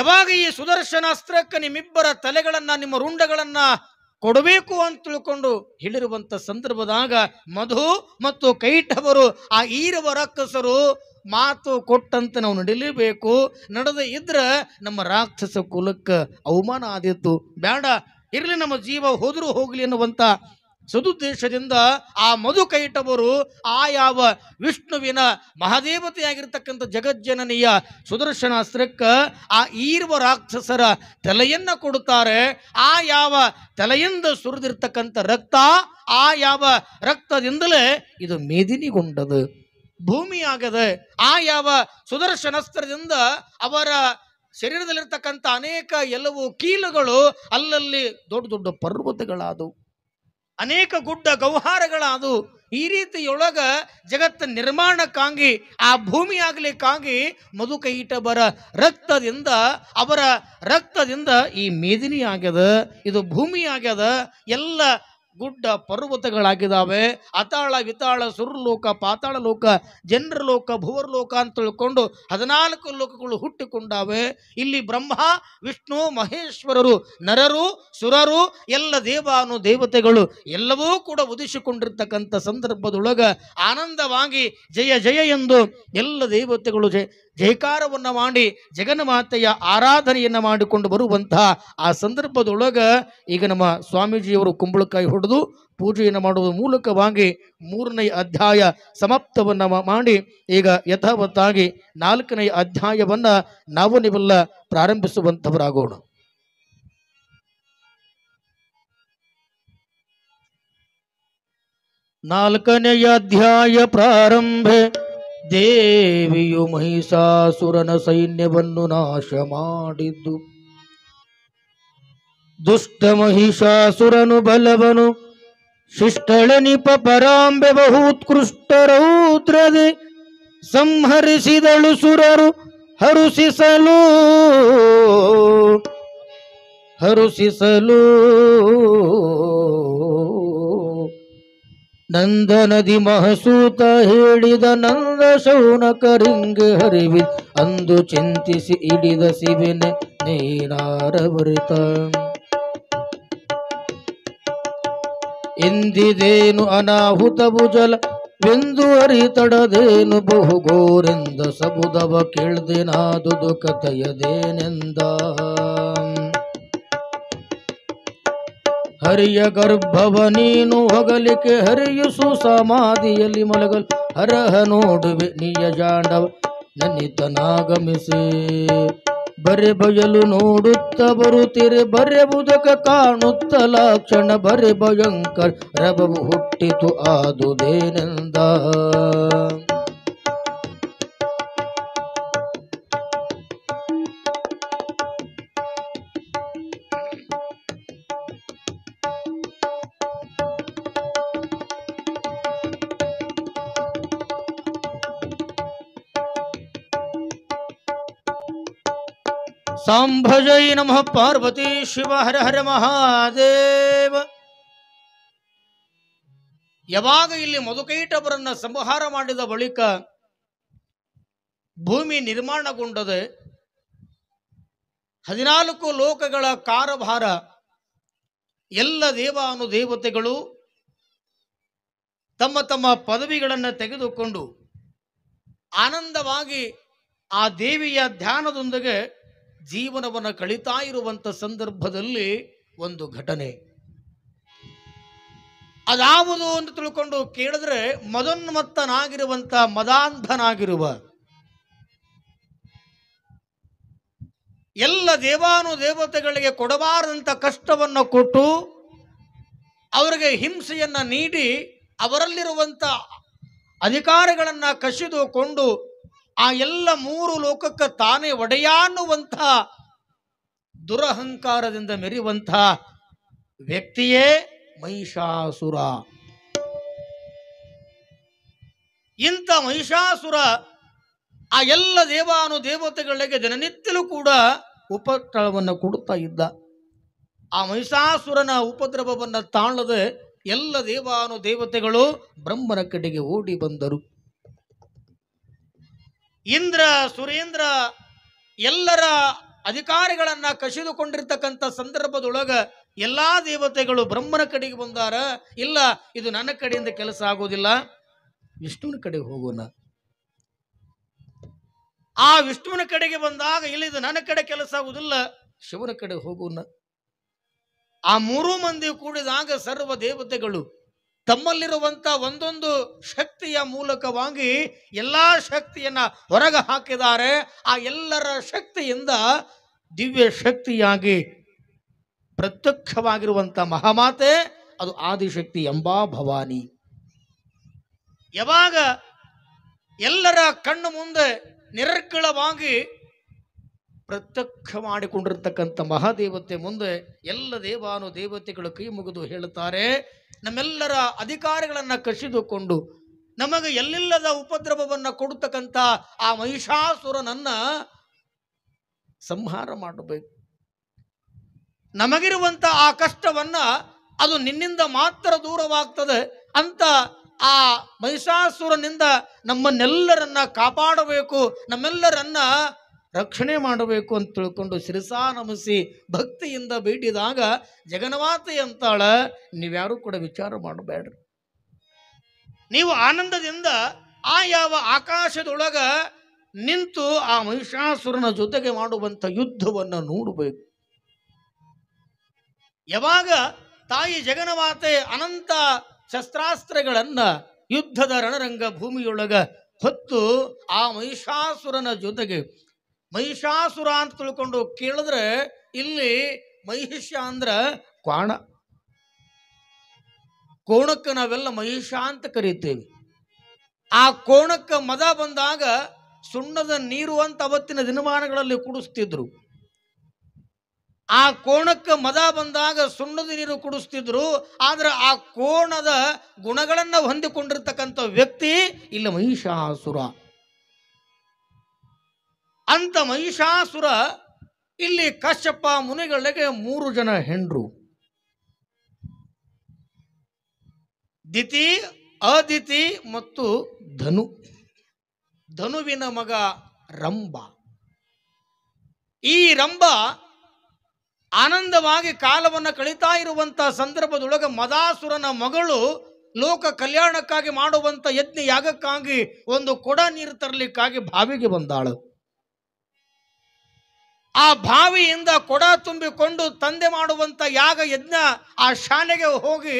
ಯಾವಾಗ ಈ ಸುದರ್ಶನ ಅಸ್ತ್ರಕ್ಕೆ ನಿಮ್ಮಿಬ್ಬರ ತಲೆಗಳನ್ನು ನಿಮ್ಮ ರುಂಡಗಳನ್ನು ಕೊಡಬೇಕು ಅಂತ ತಿಳ್ಕೊಂಡು ಹೇಳಿರುವಂಥ ಸಂದರ್ಭದಾಗ ಮಧು ಮತ್ತು ಕೈಟವರು ಆ ಈರವ ರಾಕ್ಷಸರು ಮಾತು ಕೊಟ್ಟಂತ ನಾವು ನಡಿಲೇಬೇಕು ನಡೆದೇ ಇದ್ರೆ ನಮ್ಮ ರಾಕ್ಷಸ ಕುಲಕ್ಕೆ ಅವಮಾನ ಆದಿತ್ತು ಬೇಡ ಇರಲಿ ನಮ್ಮ ಜೀವ ಹೋದರೂ ಹೋಗಲಿ ಅನ್ನುವಂತ ಸದುದ್ದೇಶದಿಂದ ಆ ಮಧುಕೈಟವರು ಆ ಯಾವ ವಿಷ್ಣುವಿನ ಮಹಾದೇವತೆಯಾಗಿರ್ತಕ್ಕಂಥ ಜಗಜ್ಜನನಿಯ ಸುದರ್ಶನಾಸ್ತ್ರಕ್ಕೆ ಆ ಈರ್ವ ರಾಕ್ಷಸರ ತಲೆಯನ್ನ ಕೊಡುತ್ತಾರೆ ಆ ಯಾವ ತಲೆಯಿಂದ ಸುರಿದಿರ್ತಕ್ಕಂಥ ರಕ್ತ ಆ ಯಾವ ರಕ್ತದಿಂದಲೇ ಇದು ಮೇದಿನಿಗೊಂಡದು ಭೂಮಿಯಾಗದೆ ಆ ಯಾವ ಸುದರ್ಶನಾಸ್ತ್ರದಿಂದ ಅವರ ಶರೀರದಲ್ಲಿರ್ತಕ್ಕಂಥ ಅನೇಕ ಎಲ್ಲವೂ ಕೀಲುಗಳು ಅಲ್ಲಲ್ಲಿ ದೊಡ್ಡ ದೊಡ್ಡ ಪರ್ವತಗಳಾದವು ಅನೇಕ ಗುಡ್ಡ ಅದು ಈ ರೀತಿಯೊಳಗ ಜಗತ್ತ ನಿರ್ಮಾಣಕ್ಕಾಗಿ ಆ ಭೂಮಿಯಾಗಲಿಕ್ಕಾಗಿ ಮಧುಕೈಟಬರ ರಕ್ತದಿಂದ ಅವರ ರಕ್ತದಿಂದ ಈ ಮೇದಿನಿ ಆಗ್ಯದ ಇದು ಭೂಮಿ ಆಗ್ಯದ ಎಲ್ಲ ಗುಡ್ಡ ಪರ್ವತಗಳಾಗಿದ್ದಾವೆ ಅತಾಳ ವಿತಾಳ ಸುರ್ಲೋಕ ಪಾತಾಳ ಲೋಕ ಜನರ ಲೋಕ ಭುವರ್ ಲೋಕ ಅಂತ ತಿಳ್ಕೊಂಡು ಹದಿನಾಲ್ಕು ಲೋಕಗಳು ಹುಟ್ಟಿಕೊಂಡಾವೆ ಇಲ್ಲಿ ಬ್ರಹ್ಮ ವಿಷ್ಣು ಮಹೇಶ್ವರರು ನರರು ಸುರರು ಎಲ್ಲ ದೇವಾನು ದೇವತೆಗಳು ಎಲ್ಲವೂ ಕೂಡ ಉದಿಸಿಕೊಂಡಿರ್ತಕ್ಕಂಥ ಸಂದರ್ಭದೊಳಗ ಆನಂದವಾಗಿ ಜಯ ಜಯ ಎಂದು ಎಲ್ಲ ದೇವತೆಗಳು ಜಯ ಜಯಕಾರವನ್ನು ಮಾಡಿ ಜಗನ್ಮಾತೆಯ ಆರಾಧನೆಯನ್ನು ಮಾಡಿಕೊಂಡು ಬರುವಂತಹ ಆ ಸಂದರ್ಭದೊಳಗೆ ಈಗ ನಮ್ಮ ಸ್ವಾಮೀಜಿಯವರು ಕುಂಬಳಕಾಯಿ ಹೊಡೆದು ಪೂಜೆಯನ್ನು ಮಾಡುವ ಮೂಲಕವಾಗಿ ಮೂರನೇ ಅಧ್ಯಾಯ ಸಮಾಪ್ತವನ್ನು ಮಾಡಿ ಈಗ ಯಥಾವತ್ತಾಗಿ ನಾಲ್ಕನೇ ಅಧ್ಯಾಯವನ್ನು ನಾವು ನೀವೆಲ್ಲ ಪ್ರಾರಂಭಿಸುವಂಥವರಾಗೋಣ ನಾಲ್ಕನೆಯ ಅಧ್ಯಾಯ ಪ್ರಾರಂಭೆ ದೇವಿಯು ಮಹಿಷಾಸುರನ ಸೈನ್ಯವನ್ನು ನಾಶ ಮಾಡಿದ್ದು ದುಷ್ಟ ಮಹಿಷಾಸುರನು ಬಲವನು ಶಿಷ್ಟಳ ನಿಪ ಪರಾಂಬೆ ಬಹುತ್ಕೃಷ್ಟ ರೌದ್ರದೆ ಸಂಹರಿಸಿದಳು ಸುರರು ಹರುಷಿಸಲು ಹರುಸಿಸಲೂ ನಂದ ನದಿ ಮಹಸೂತ ಹೇಳಿದ ನಂದ ಶೌನ ಹರಿವಿ ಅಂದು ಚಿಂತಿಸಿ ಇಡಿದ ಸಿಬಿನೆ ನೀನಾರವರಿತ ಎಂದಿದೇನು ಅನಾಹುತ ಭುಜಲ ಬೆಂದು ಅರಿತಡದೇನು ಬಹುಗೋರೆಂದ ಸಬುದವ ನಾದುದು ಕಥೆಯದೇನೆಂದ ಹರಿಯ ಗರ್ಭವ ನೀನು ಹರಿಯು ಸು ಸಮಾಧಿಯಲ್ಲಿ ಮಲಗಲು ಹರಹ ನೋಡುವೆ ನೀಯ ಜಾಂಡವ ನನಿತನಾಗಮಿಸಿ ಬರೆ ಬಯಲು ನೋಡುತ್ತ ಬರುತ್ತಿರೆ ಬರೆ ಬುದಕ ಕಾಣುತ್ತ ಲಕ್ಷಣ ಬರೆ ಭಯಂಕರ ರಬವು ಹುಟ್ಟಿತು ಆದುದೇನೆಂದ ಸಾಂಭಜೈ ನಮಃ ಪಾರ್ವತಿ ಶಿವ ಹರ ಹರ ಮಹಾದೇವ ಯಾವಾಗ ಇಲ್ಲಿ ಮಧುಕೈಟವರನ್ನ ಸಂಹಾರ ಮಾಡಿದ ಬಳಿಕ ಭೂಮಿ ನಿರ್ಮಾಣಗೊಂಡದೆ ಹದಿನಾಲ್ಕು ಲೋಕಗಳ ಕಾರಭಾರ ಎಲ್ಲ ದೇವಾನು ದೇವತೆಗಳು ತಮ್ಮ ತಮ್ಮ ಪದವಿಗಳನ್ನು ತೆಗೆದುಕೊಂಡು ಆನಂದವಾಗಿ ಆ ದೇವಿಯ ಧ್ಯಾನದೊಂದಿಗೆ ಜೀವನವನ್ನು ಕಳೀತಾ ಇರುವಂಥ ಸಂದರ್ಭದಲ್ಲಿ ಒಂದು ಘಟನೆ ಅದಾವುದು ಅಂತ ತಿಳ್ಕೊಂಡು ಕೇಳಿದ್ರೆ ಮದೋನ್ಮತ್ತನಾಗಿರುವಂಥ ಮದಾಂಧನಾಗಿರುವ ಎಲ್ಲ ದೇವಾನು ದೇವತೆಗಳಿಗೆ ಕೊಡಬಾರದಂಥ ಕಷ್ಟವನ್ನು ಕೊಟ್ಟು ಅವರಿಗೆ ಹಿಂಸೆಯನ್ನು ನೀಡಿ ಅವರಲ್ಲಿರುವಂಥ ಅಧಿಕಾರಗಳನ್ನು ಕಸಿದುಕೊಂಡು ಆ ಎಲ್ಲ ಮೂರು ಲೋಕಕ್ಕೆ ತಾನೇ ಒಡೆಯ ಅನ್ನುವಂಥ ದುರಹಂಕಾರದಿಂದ ಮೆರೆಯುವಂಥ ವ್ಯಕ್ತಿಯೇ ಮಹಿಷಾಸುರ ಇಂಥ ಮಹಿಷಾಸುರ ಆ ಎಲ್ಲ ದೇವಾನು ದೇವತೆಗಳಿಗೆ ದಿನನಿತ್ಯಲೂ ಕೂಡ ಉಪಟಳವನ್ನು ಕೊಡುತ್ತಾ ಇದ್ದ ಆ ಮಹಿಷಾಸುರನ ಉಪದ್ರವವನ್ನು ತಾಳದೆ ಎಲ್ಲ ದೇವಾನು ದೇವತೆಗಳು ಬ್ರಹ್ಮನ ಕಡೆಗೆ ಓಡಿ ಬಂದರು ಇಂದ್ರ ಸುರೇಂದ್ರ ಎಲ್ಲರ ಅಧಿಕಾರಿಗಳನ್ನ ಕಸಿದುಕೊಂಡಿರ್ತಕ್ಕಂಥ ಸಂದರ್ಭದೊಳಗ ಎಲ್ಲಾ ದೇವತೆಗಳು ಬ್ರಹ್ಮನ ಕಡೆಗೆ ಬಂದಾರ ಇಲ್ಲ ಇದು ನನ್ನ ಕಡೆಯಿಂದ ಕೆಲಸ ಆಗುವುದಿಲ್ಲ ವಿಷ್ಣುವಿನ ಕಡೆಗೆ ಹೋಗೋಣ ಆ ವಿಷ್ಣುವಿನ ಕಡೆಗೆ ಬಂದಾಗ ಇಲ್ಲಿ ಇದು ನನ್ನ ಕಡೆ ಕೆಲಸ ಆಗುವುದಿಲ್ಲ ಶಿವನ ಕಡೆ ಹೋಗೋಣ ಆ ಮೂರು ಮಂದಿ ಕೂಡಿದಾಗ ಸರ್ವ ದೇವತೆಗಳು ತಮ್ಮಲ್ಲಿರುವಂಥ ಒಂದೊಂದು ಶಕ್ತಿಯ ಮೂಲಕವಾಗಿ ಎಲ್ಲ ಶಕ್ತಿಯನ್ನು ಹೊರಗೆ ಹಾಕಿದ್ದಾರೆ ಆ ಎಲ್ಲರ ಶಕ್ತಿಯಿಂದ ದಿವ್ಯ ಶಕ್ತಿಯಾಗಿ ಪ್ರತ್ಯಕ್ಷವಾಗಿರುವಂಥ ಮಹಾಮಾತೆ ಅದು ಆದಿಶಕ್ತಿ ಎಂಬ ಭವಾನಿ ಯಾವಾಗ ಎಲ್ಲರ ಕಣ್ಣು ಮುಂದೆ ನಿರ್ಕಳವಾಗಿ ಪ್ರತ್ಯಕ್ಷ ಮಾಡಿಕೊಂಡಿರ್ತಕ್ಕಂಥ ಮಹಾದೇವತೆ ಮುಂದೆ ಎಲ್ಲ ದೇವಾನು ದೇವತೆಗಳು ಕೈ ಮುಗಿದು ಹೇಳುತ್ತಾರೆ ನಮ್ಮೆಲ್ಲರ ಅಧಿಕಾರಗಳನ್ನು ಕಸಿದುಕೊಂಡು ನಮಗೆ ಎಲ್ಲಿಲ್ಲದ ಉಪದ್ರವವನ್ನು ಕೊಡ್ತಕ್ಕಂಥ ಆ ಮಹಿಷಾಸುರನನ್ನ ಸಂಹಾರ ಮಾಡಬೇಕು ನಮಗಿರುವಂಥ ಆ ಕಷ್ಟವನ್ನು ಅದು ನಿನ್ನಿಂದ ಮಾತ್ರ ದೂರವಾಗ್ತದೆ ಅಂತ ಆ ಮಹಿಷಾಸುರನಿಂದ ನಮ್ಮನ್ನೆಲ್ಲರನ್ನ ಕಾಪಾಡಬೇಕು ನಮ್ಮೆಲ್ಲರನ್ನ ರಕ್ಷಣೆ ಮಾಡಬೇಕು ಅಂತ ತಿಳ್ಕೊಂಡು ಶಿರಸಾ ನಮಿಸಿ ಭಕ್ತಿಯಿಂದ ಬೇಟಿದಾಗ ಜಗನ್ಮಾತೆ ಅಂತಾಳ ನೀವ್ಯಾರು ಕೂಡ ವಿಚಾರ ಮಾಡಬೇಡ್ರಿ ನೀವು ಆನಂದದಿಂದ ಆ ಯಾವ ಆಕಾಶದೊಳಗ ನಿಂತು ಆ ಮಹಿಷಾಸುರನ ಜೊತೆಗೆ ಮಾಡುವಂಥ ಯುದ್ಧವನ್ನು ನೋಡಬೇಕು ಯಾವಾಗ ತಾಯಿ ಜಗನ್ಮಾತೆ ಅನಂತ ಶಸ್ತ್ರಾಸ್ತ್ರಗಳನ್ನು ಯುದ್ಧದ ರಣರಂಗ ಭೂಮಿಯೊಳಗ ಹೊತ್ತು ಆ ಮಹಿಷಾಸುರನ ಜೊತೆಗೆ ಮಹಿಷಾಸುರ ಅಂತ ತಿಳ್ಕೊಂಡು ಕೇಳಿದ್ರೆ ಇಲ್ಲಿ ಮಹಿಷ ಅಂದ್ರ ಕ್ವಾಣ ಕೋಣಕ್ಕೆ ನಾವೆಲ್ಲ ಮಹಿಷ ಅಂತ ಕರೀತೇವೆ ಆ ಕೋಣಕ್ಕೆ ಮದ ಬಂದಾಗ ಸುಣ್ಣದ ನೀರು ಅಂತ ಅವತ್ತಿನ ದಿನಮಾನಗಳಲ್ಲಿ ಕುಡಿಸ್ತಿದ್ರು ಆ ಕೋಣಕ್ಕೆ ಮದ ಬಂದಾಗ ಸುಣ್ಣದ ನೀರು ಕುಡಿಸ್ತಿದ್ರು ಆದ್ರೆ ಆ ಕೋಣದ ಗುಣಗಳನ್ನು ಹೊಂದಿಕೊಂಡಿರ್ತಕ್ಕಂಥ ವ್ಯಕ್ತಿ ಇಲ್ಲ ಮಹಿಷಾಸುರ ಅಂತ ಮಹಿಷಾಸುರ ಇಲ್ಲಿ ಕಶ್ಯಪ ಮುನಿಗಳಿಗೆ ಮೂರು ಜನ ಹೆಂಡ್ರು ದಿತಿ ಅದಿತಿ ಮತ್ತು ಧನು ಧನುವಿನ ಮಗ ರಂಭ ಈ ರಂಬ ಆನಂದವಾಗಿ ಕಾಲವನ್ನು ಕಳೀತಾ ಇರುವಂತಹ ಸಂದರ್ಭದೊಳಗೆ ಮದಾಸುರನ ಮಗಳು ಲೋಕ ಕಲ್ಯಾಣಕ್ಕಾಗಿ ಮಾಡುವಂಥ ಯಜ್ಞ ಯಾಗಕ್ಕಾಗಿ ಒಂದು ಕೊಡ ನೀರು ತರಲಿಕ್ಕಾಗಿ ಬಾವಿಗೆ ಬಂದಾಳು ಆ ಬಾವಿಯಿಂದ ಕೊಡ ತುಂಬಿಕೊಂಡು ತಂದೆ ಮಾಡುವಂಥ ಯಾಗ ಯಜ್ಞ ಆ ಶಾಲೆಗೆ ಹೋಗಿ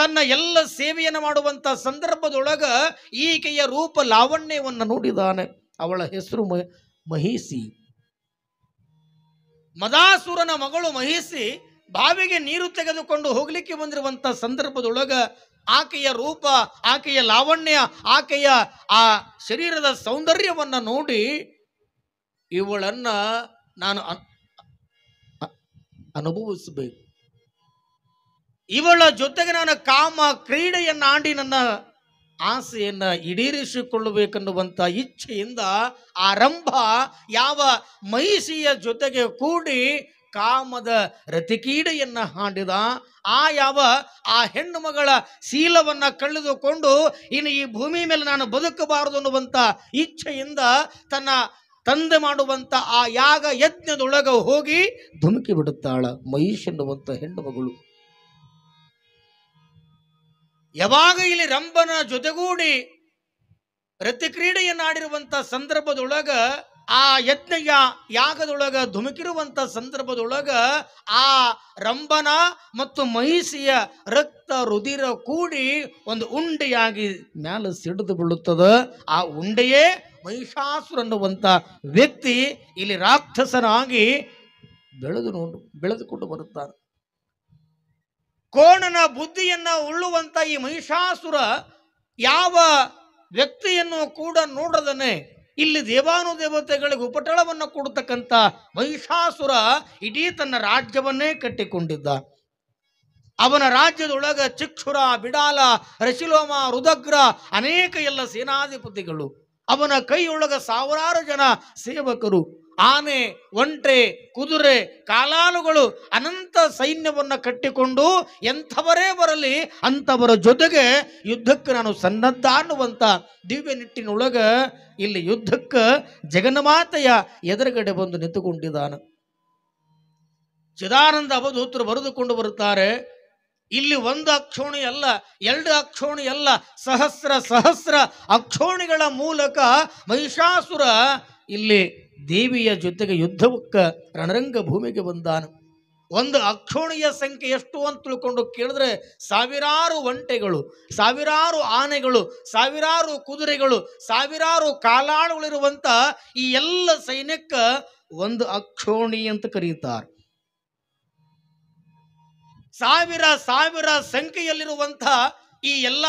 ತನ್ನ ಎಲ್ಲ ಸೇವೆಯನ್ನು ಮಾಡುವಂಥ ಸಂದರ್ಭದೊಳಗ ಈಕೆಯ ರೂಪ ಲಾವಣ್ಯವನ್ನು ನೋಡಿದಾನೆ ಅವಳ ಹೆಸರು ಮಹಿಸಿ ಮದಾಸುರನ ಮಗಳು ಮಹಿಸಿ ಬಾವಿಗೆ ನೀರು ತೆಗೆದುಕೊಂಡು ಹೋಗಲಿಕ್ಕೆ ಬಂದಿರುವಂಥ ಸಂದರ್ಭದೊಳಗ ಆಕೆಯ ರೂಪ ಆಕೆಯ ಲಾವಣ್ಯ ಆಕೆಯ ಆ ಶರೀರದ ಸೌಂದರ್ಯವನ್ನು ನೋಡಿ ಇವಳನ್ನು ನಾನು ಅನುಭವಿಸಬೇಕು ಇವಳ ಜೊತೆಗೆ ನಾನು ಕಾಮ ಕ್ರೀಡೆಯನ್ನು ಆಡಿ ನನ್ನ ಆಸೆಯನ್ನು ಈಡೇರಿಸಿಕೊಳ್ಳಬೇಕನ್ನುವಂಥ ಇಚ್ಛೆಯಿಂದ ಆ ಆರಂಭ ಯಾವ ಮಹಿಷಿಯ ಜೊತೆಗೆ ಕೂಡಿ ಕಾಮದ ರತಿಕೀಡೆಯನ್ನು ಹಾಡಿದ ಆ ಯಾವ ಆ ಹೆಣ್ಣು ಮಗಳ ಶೀಲವನ್ನು ಕಳೆದುಕೊಂಡು ಇನ್ನು ಈ ಭೂಮಿ ಮೇಲೆ ನಾನು ಬದುಕಬಾರದು ಅನ್ನುವಂಥ ಇಚ್ಛೆಯಿಂದ ತನ್ನ ತಂದೆ ಮಾಡುವಂಥ ಆ ಯಾಗ ಯಜ್ಞದೊಳಗ ಹೋಗಿ ಧುಮುಕಿ ಬಿಡುತ್ತಾಳ ಮಹಿಷ್ ಎನ್ನುವಂಥ ಹೆಣ್ಣು ಮಗಳು ಯಾವಾಗ ಇಲ್ಲಿ ರಂಭನ ಜೊತೆಗೂಡಿ ರತಿಕ್ರೀಡೆಯನ್ನಾಡಿರುವಂಥ ಸಂದರ್ಭದೊಳಗ ಆ ಯಜ್ಞ ಯಾಗದೊಳಗ ಧುಮುಕಿರುವಂಥ ಸಂದರ್ಭದೊಳಗ ಆ ರಂಭನ ಮತ್ತು ಮಹಿಷಿಯ ರಕ್ತ ರುದಿರ ಕೂಡಿ ಒಂದು ಉಂಡೆಯಾಗಿ ಮ್ಯಾಲ ಸಿಡಿದು ಬೀಳುತ್ತದೆ ಆ ಉಂಡೆಯೇ ಮಹಿಷಾಸುರನ್ನುವಂಥ ವ್ಯಕ್ತಿ ಇಲ್ಲಿ ರಾಕ್ಷಸನಾಗಿ ಬೆಳೆದು ನೋಡು ಬೆಳೆದುಕೊಂಡು ಬರುತ್ತಾನೆ ಕೋಣನ ಬುದ್ಧಿಯನ್ನ ಉಳ್ಳುವಂತ ಈ ಮಹಿಷಾಸುರ ಯಾವ ವ್ಯಕ್ತಿಯನ್ನು ಕೂಡ ನೋಡದನೆ ಇಲ್ಲಿ ದೇವಾನುದೇವತೆಗಳಿಗೆ ಉಪಟಳವನ್ನು ಕೊಡತಕ್ಕಂಥ ಮಹಿಷಾಸುರ ಇಡೀ ತನ್ನ ರಾಜ್ಯವನ್ನೇ ಕಟ್ಟಿಕೊಂಡಿದ್ದ ಅವನ ರಾಜ್ಯದೊಳಗ ಚಿಕ್ಷುರ ಬಿಡಾಲ ರಶಿಲೋಮ ರುದಗ್ರ ಅನೇಕ ಎಲ್ಲ ಸೇನಾಧಿಪತಿಗಳು ಅವನ ಕೈಯೊಳಗ ಸಾವಿರಾರು ಜನ ಸೇವಕರು ಆನೆ ಒಂಟೆ ಕುದುರೆ ಕಾಲಾನುಗಳು ಅನಂತ ಸೈನ್ಯವನ್ನು ಕಟ್ಟಿಕೊಂಡು ಎಂಥವರೇ ಬರಲಿ ಅಂಥವರ ಜೊತೆಗೆ ಯುದ್ಧಕ್ಕೆ ನಾನು ಸನ್ನದ್ಧ ಅನ್ನುವಂಥ ದಿವ್ಯ ನಿಟ್ಟಿನೊಳಗೆ ಇಲ್ಲಿ ಯುದ್ಧಕ್ಕೆ ಜಗನ್ಮಾತೆಯ ಎದುರುಗಡೆ ಬಂದು ನಿಂತುಕೊಂಡಿದ್ದಾನೆ ಚಿದಾನಂದ ಅವಧೂತರು ಬರೆದುಕೊಂಡು ಬರುತ್ತಾರೆ ಇಲ್ಲಿ ಒಂದು ಅಕ್ಷೋಣಿ ಅಲ್ಲ ಎರಡು ಅಕ್ಷೋಣಿ ಅಲ್ಲ ಸಹಸ್ರ ಸಹಸ್ರ ಅಕ್ಷೋಣಿಗಳ ಮೂಲಕ ಮಹಿಷಾಸುರ ಇಲ್ಲಿ ದೇವಿಯ ಜೊತೆಗೆ ಯುದ್ಧಕ್ಕೆ ರಣರಂಗ ಭೂಮಿಗೆ ಬಂದಾನು ಒಂದು ಅಕ್ಷೋಣಿಯ ಸಂಖ್ಯೆ ಎಷ್ಟು ಅಂತ ತಿಳ್ಕೊಂಡು ಕೇಳಿದ್ರೆ ಸಾವಿರಾರು ಒಂಟೆಗಳು ಸಾವಿರಾರು ಆನೆಗಳು ಸಾವಿರಾರು ಕುದುರೆಗಳು ಸಾವಿರಾರು ಕಾಲಾಳುಗಳಿರುವಂಥ ಈ ಎಲ್ಲ ಸೈನ್ಯಕ್ಕ ಒಂದು ಅಕ್ಷೋಣಿ ಅಂತ ಕರೀತಾರೆ ಸಾವಿರ ಸಾವಿರ ಸಂಖ್ಯೆಯಲ್ಲಿರುವಂತಹ ಈ ಎಲ್ಲ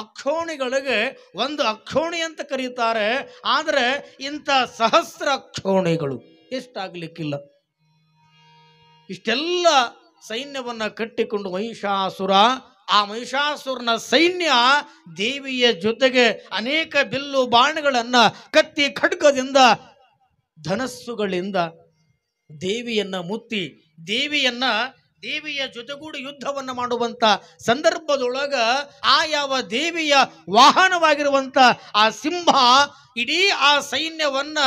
ಅಕ್ಷೋಣಿಗಳಿಗೆ ಒಂದು ಅಕ್ಷೋಣಿ ಅಂತ ಕರೀತಾರೆ ಆದರೆ ಇಂಥ ಸಹಸ್ರ ಅಕ್ಷೋಣಿಗಳು ಎಷ್ಟಾಗಲಿಕ್ಕಿಲ್ಲ ಇಷ್ಟೆಲ್ಲ ಸೈನ್ಯವನ್ನು ಕಟ್ಟಿಕೊಂಡು ಮಹಿಷಾಸುರ ಆ ಮಹಿಷಾಸುರನ ಸೈನ್ಯ ದೇವಿಯ ಜೊತೆಗೆ ಅನೇಕ ಬಿಲ್ಲು ಬಾಣಗಳನ್ನು ಕತ್ತಿ ಖಡ್ಗದಿಂದ ಧನಸ್ಸುಗಳಿಂದ ದೇವಿಯನ್ನು ಮುತ್ತಿ ದೇವಿಯನ್ನು ದೇವಿಯ ಜೊತೆಗೂಡಿ ಯುದ್ಧವನ್ನು ಮಾಡುವಂಥ ಸಂದರ್ಭದೊಳಗ ಆ ಯಾವ ದೇವಿಯ ವಾಹನವಾಗಿರುವಂಥ ಆ ಸಿಂಹ ಇಡೀ ಆ ಸೈನ್ಯವನ್ನ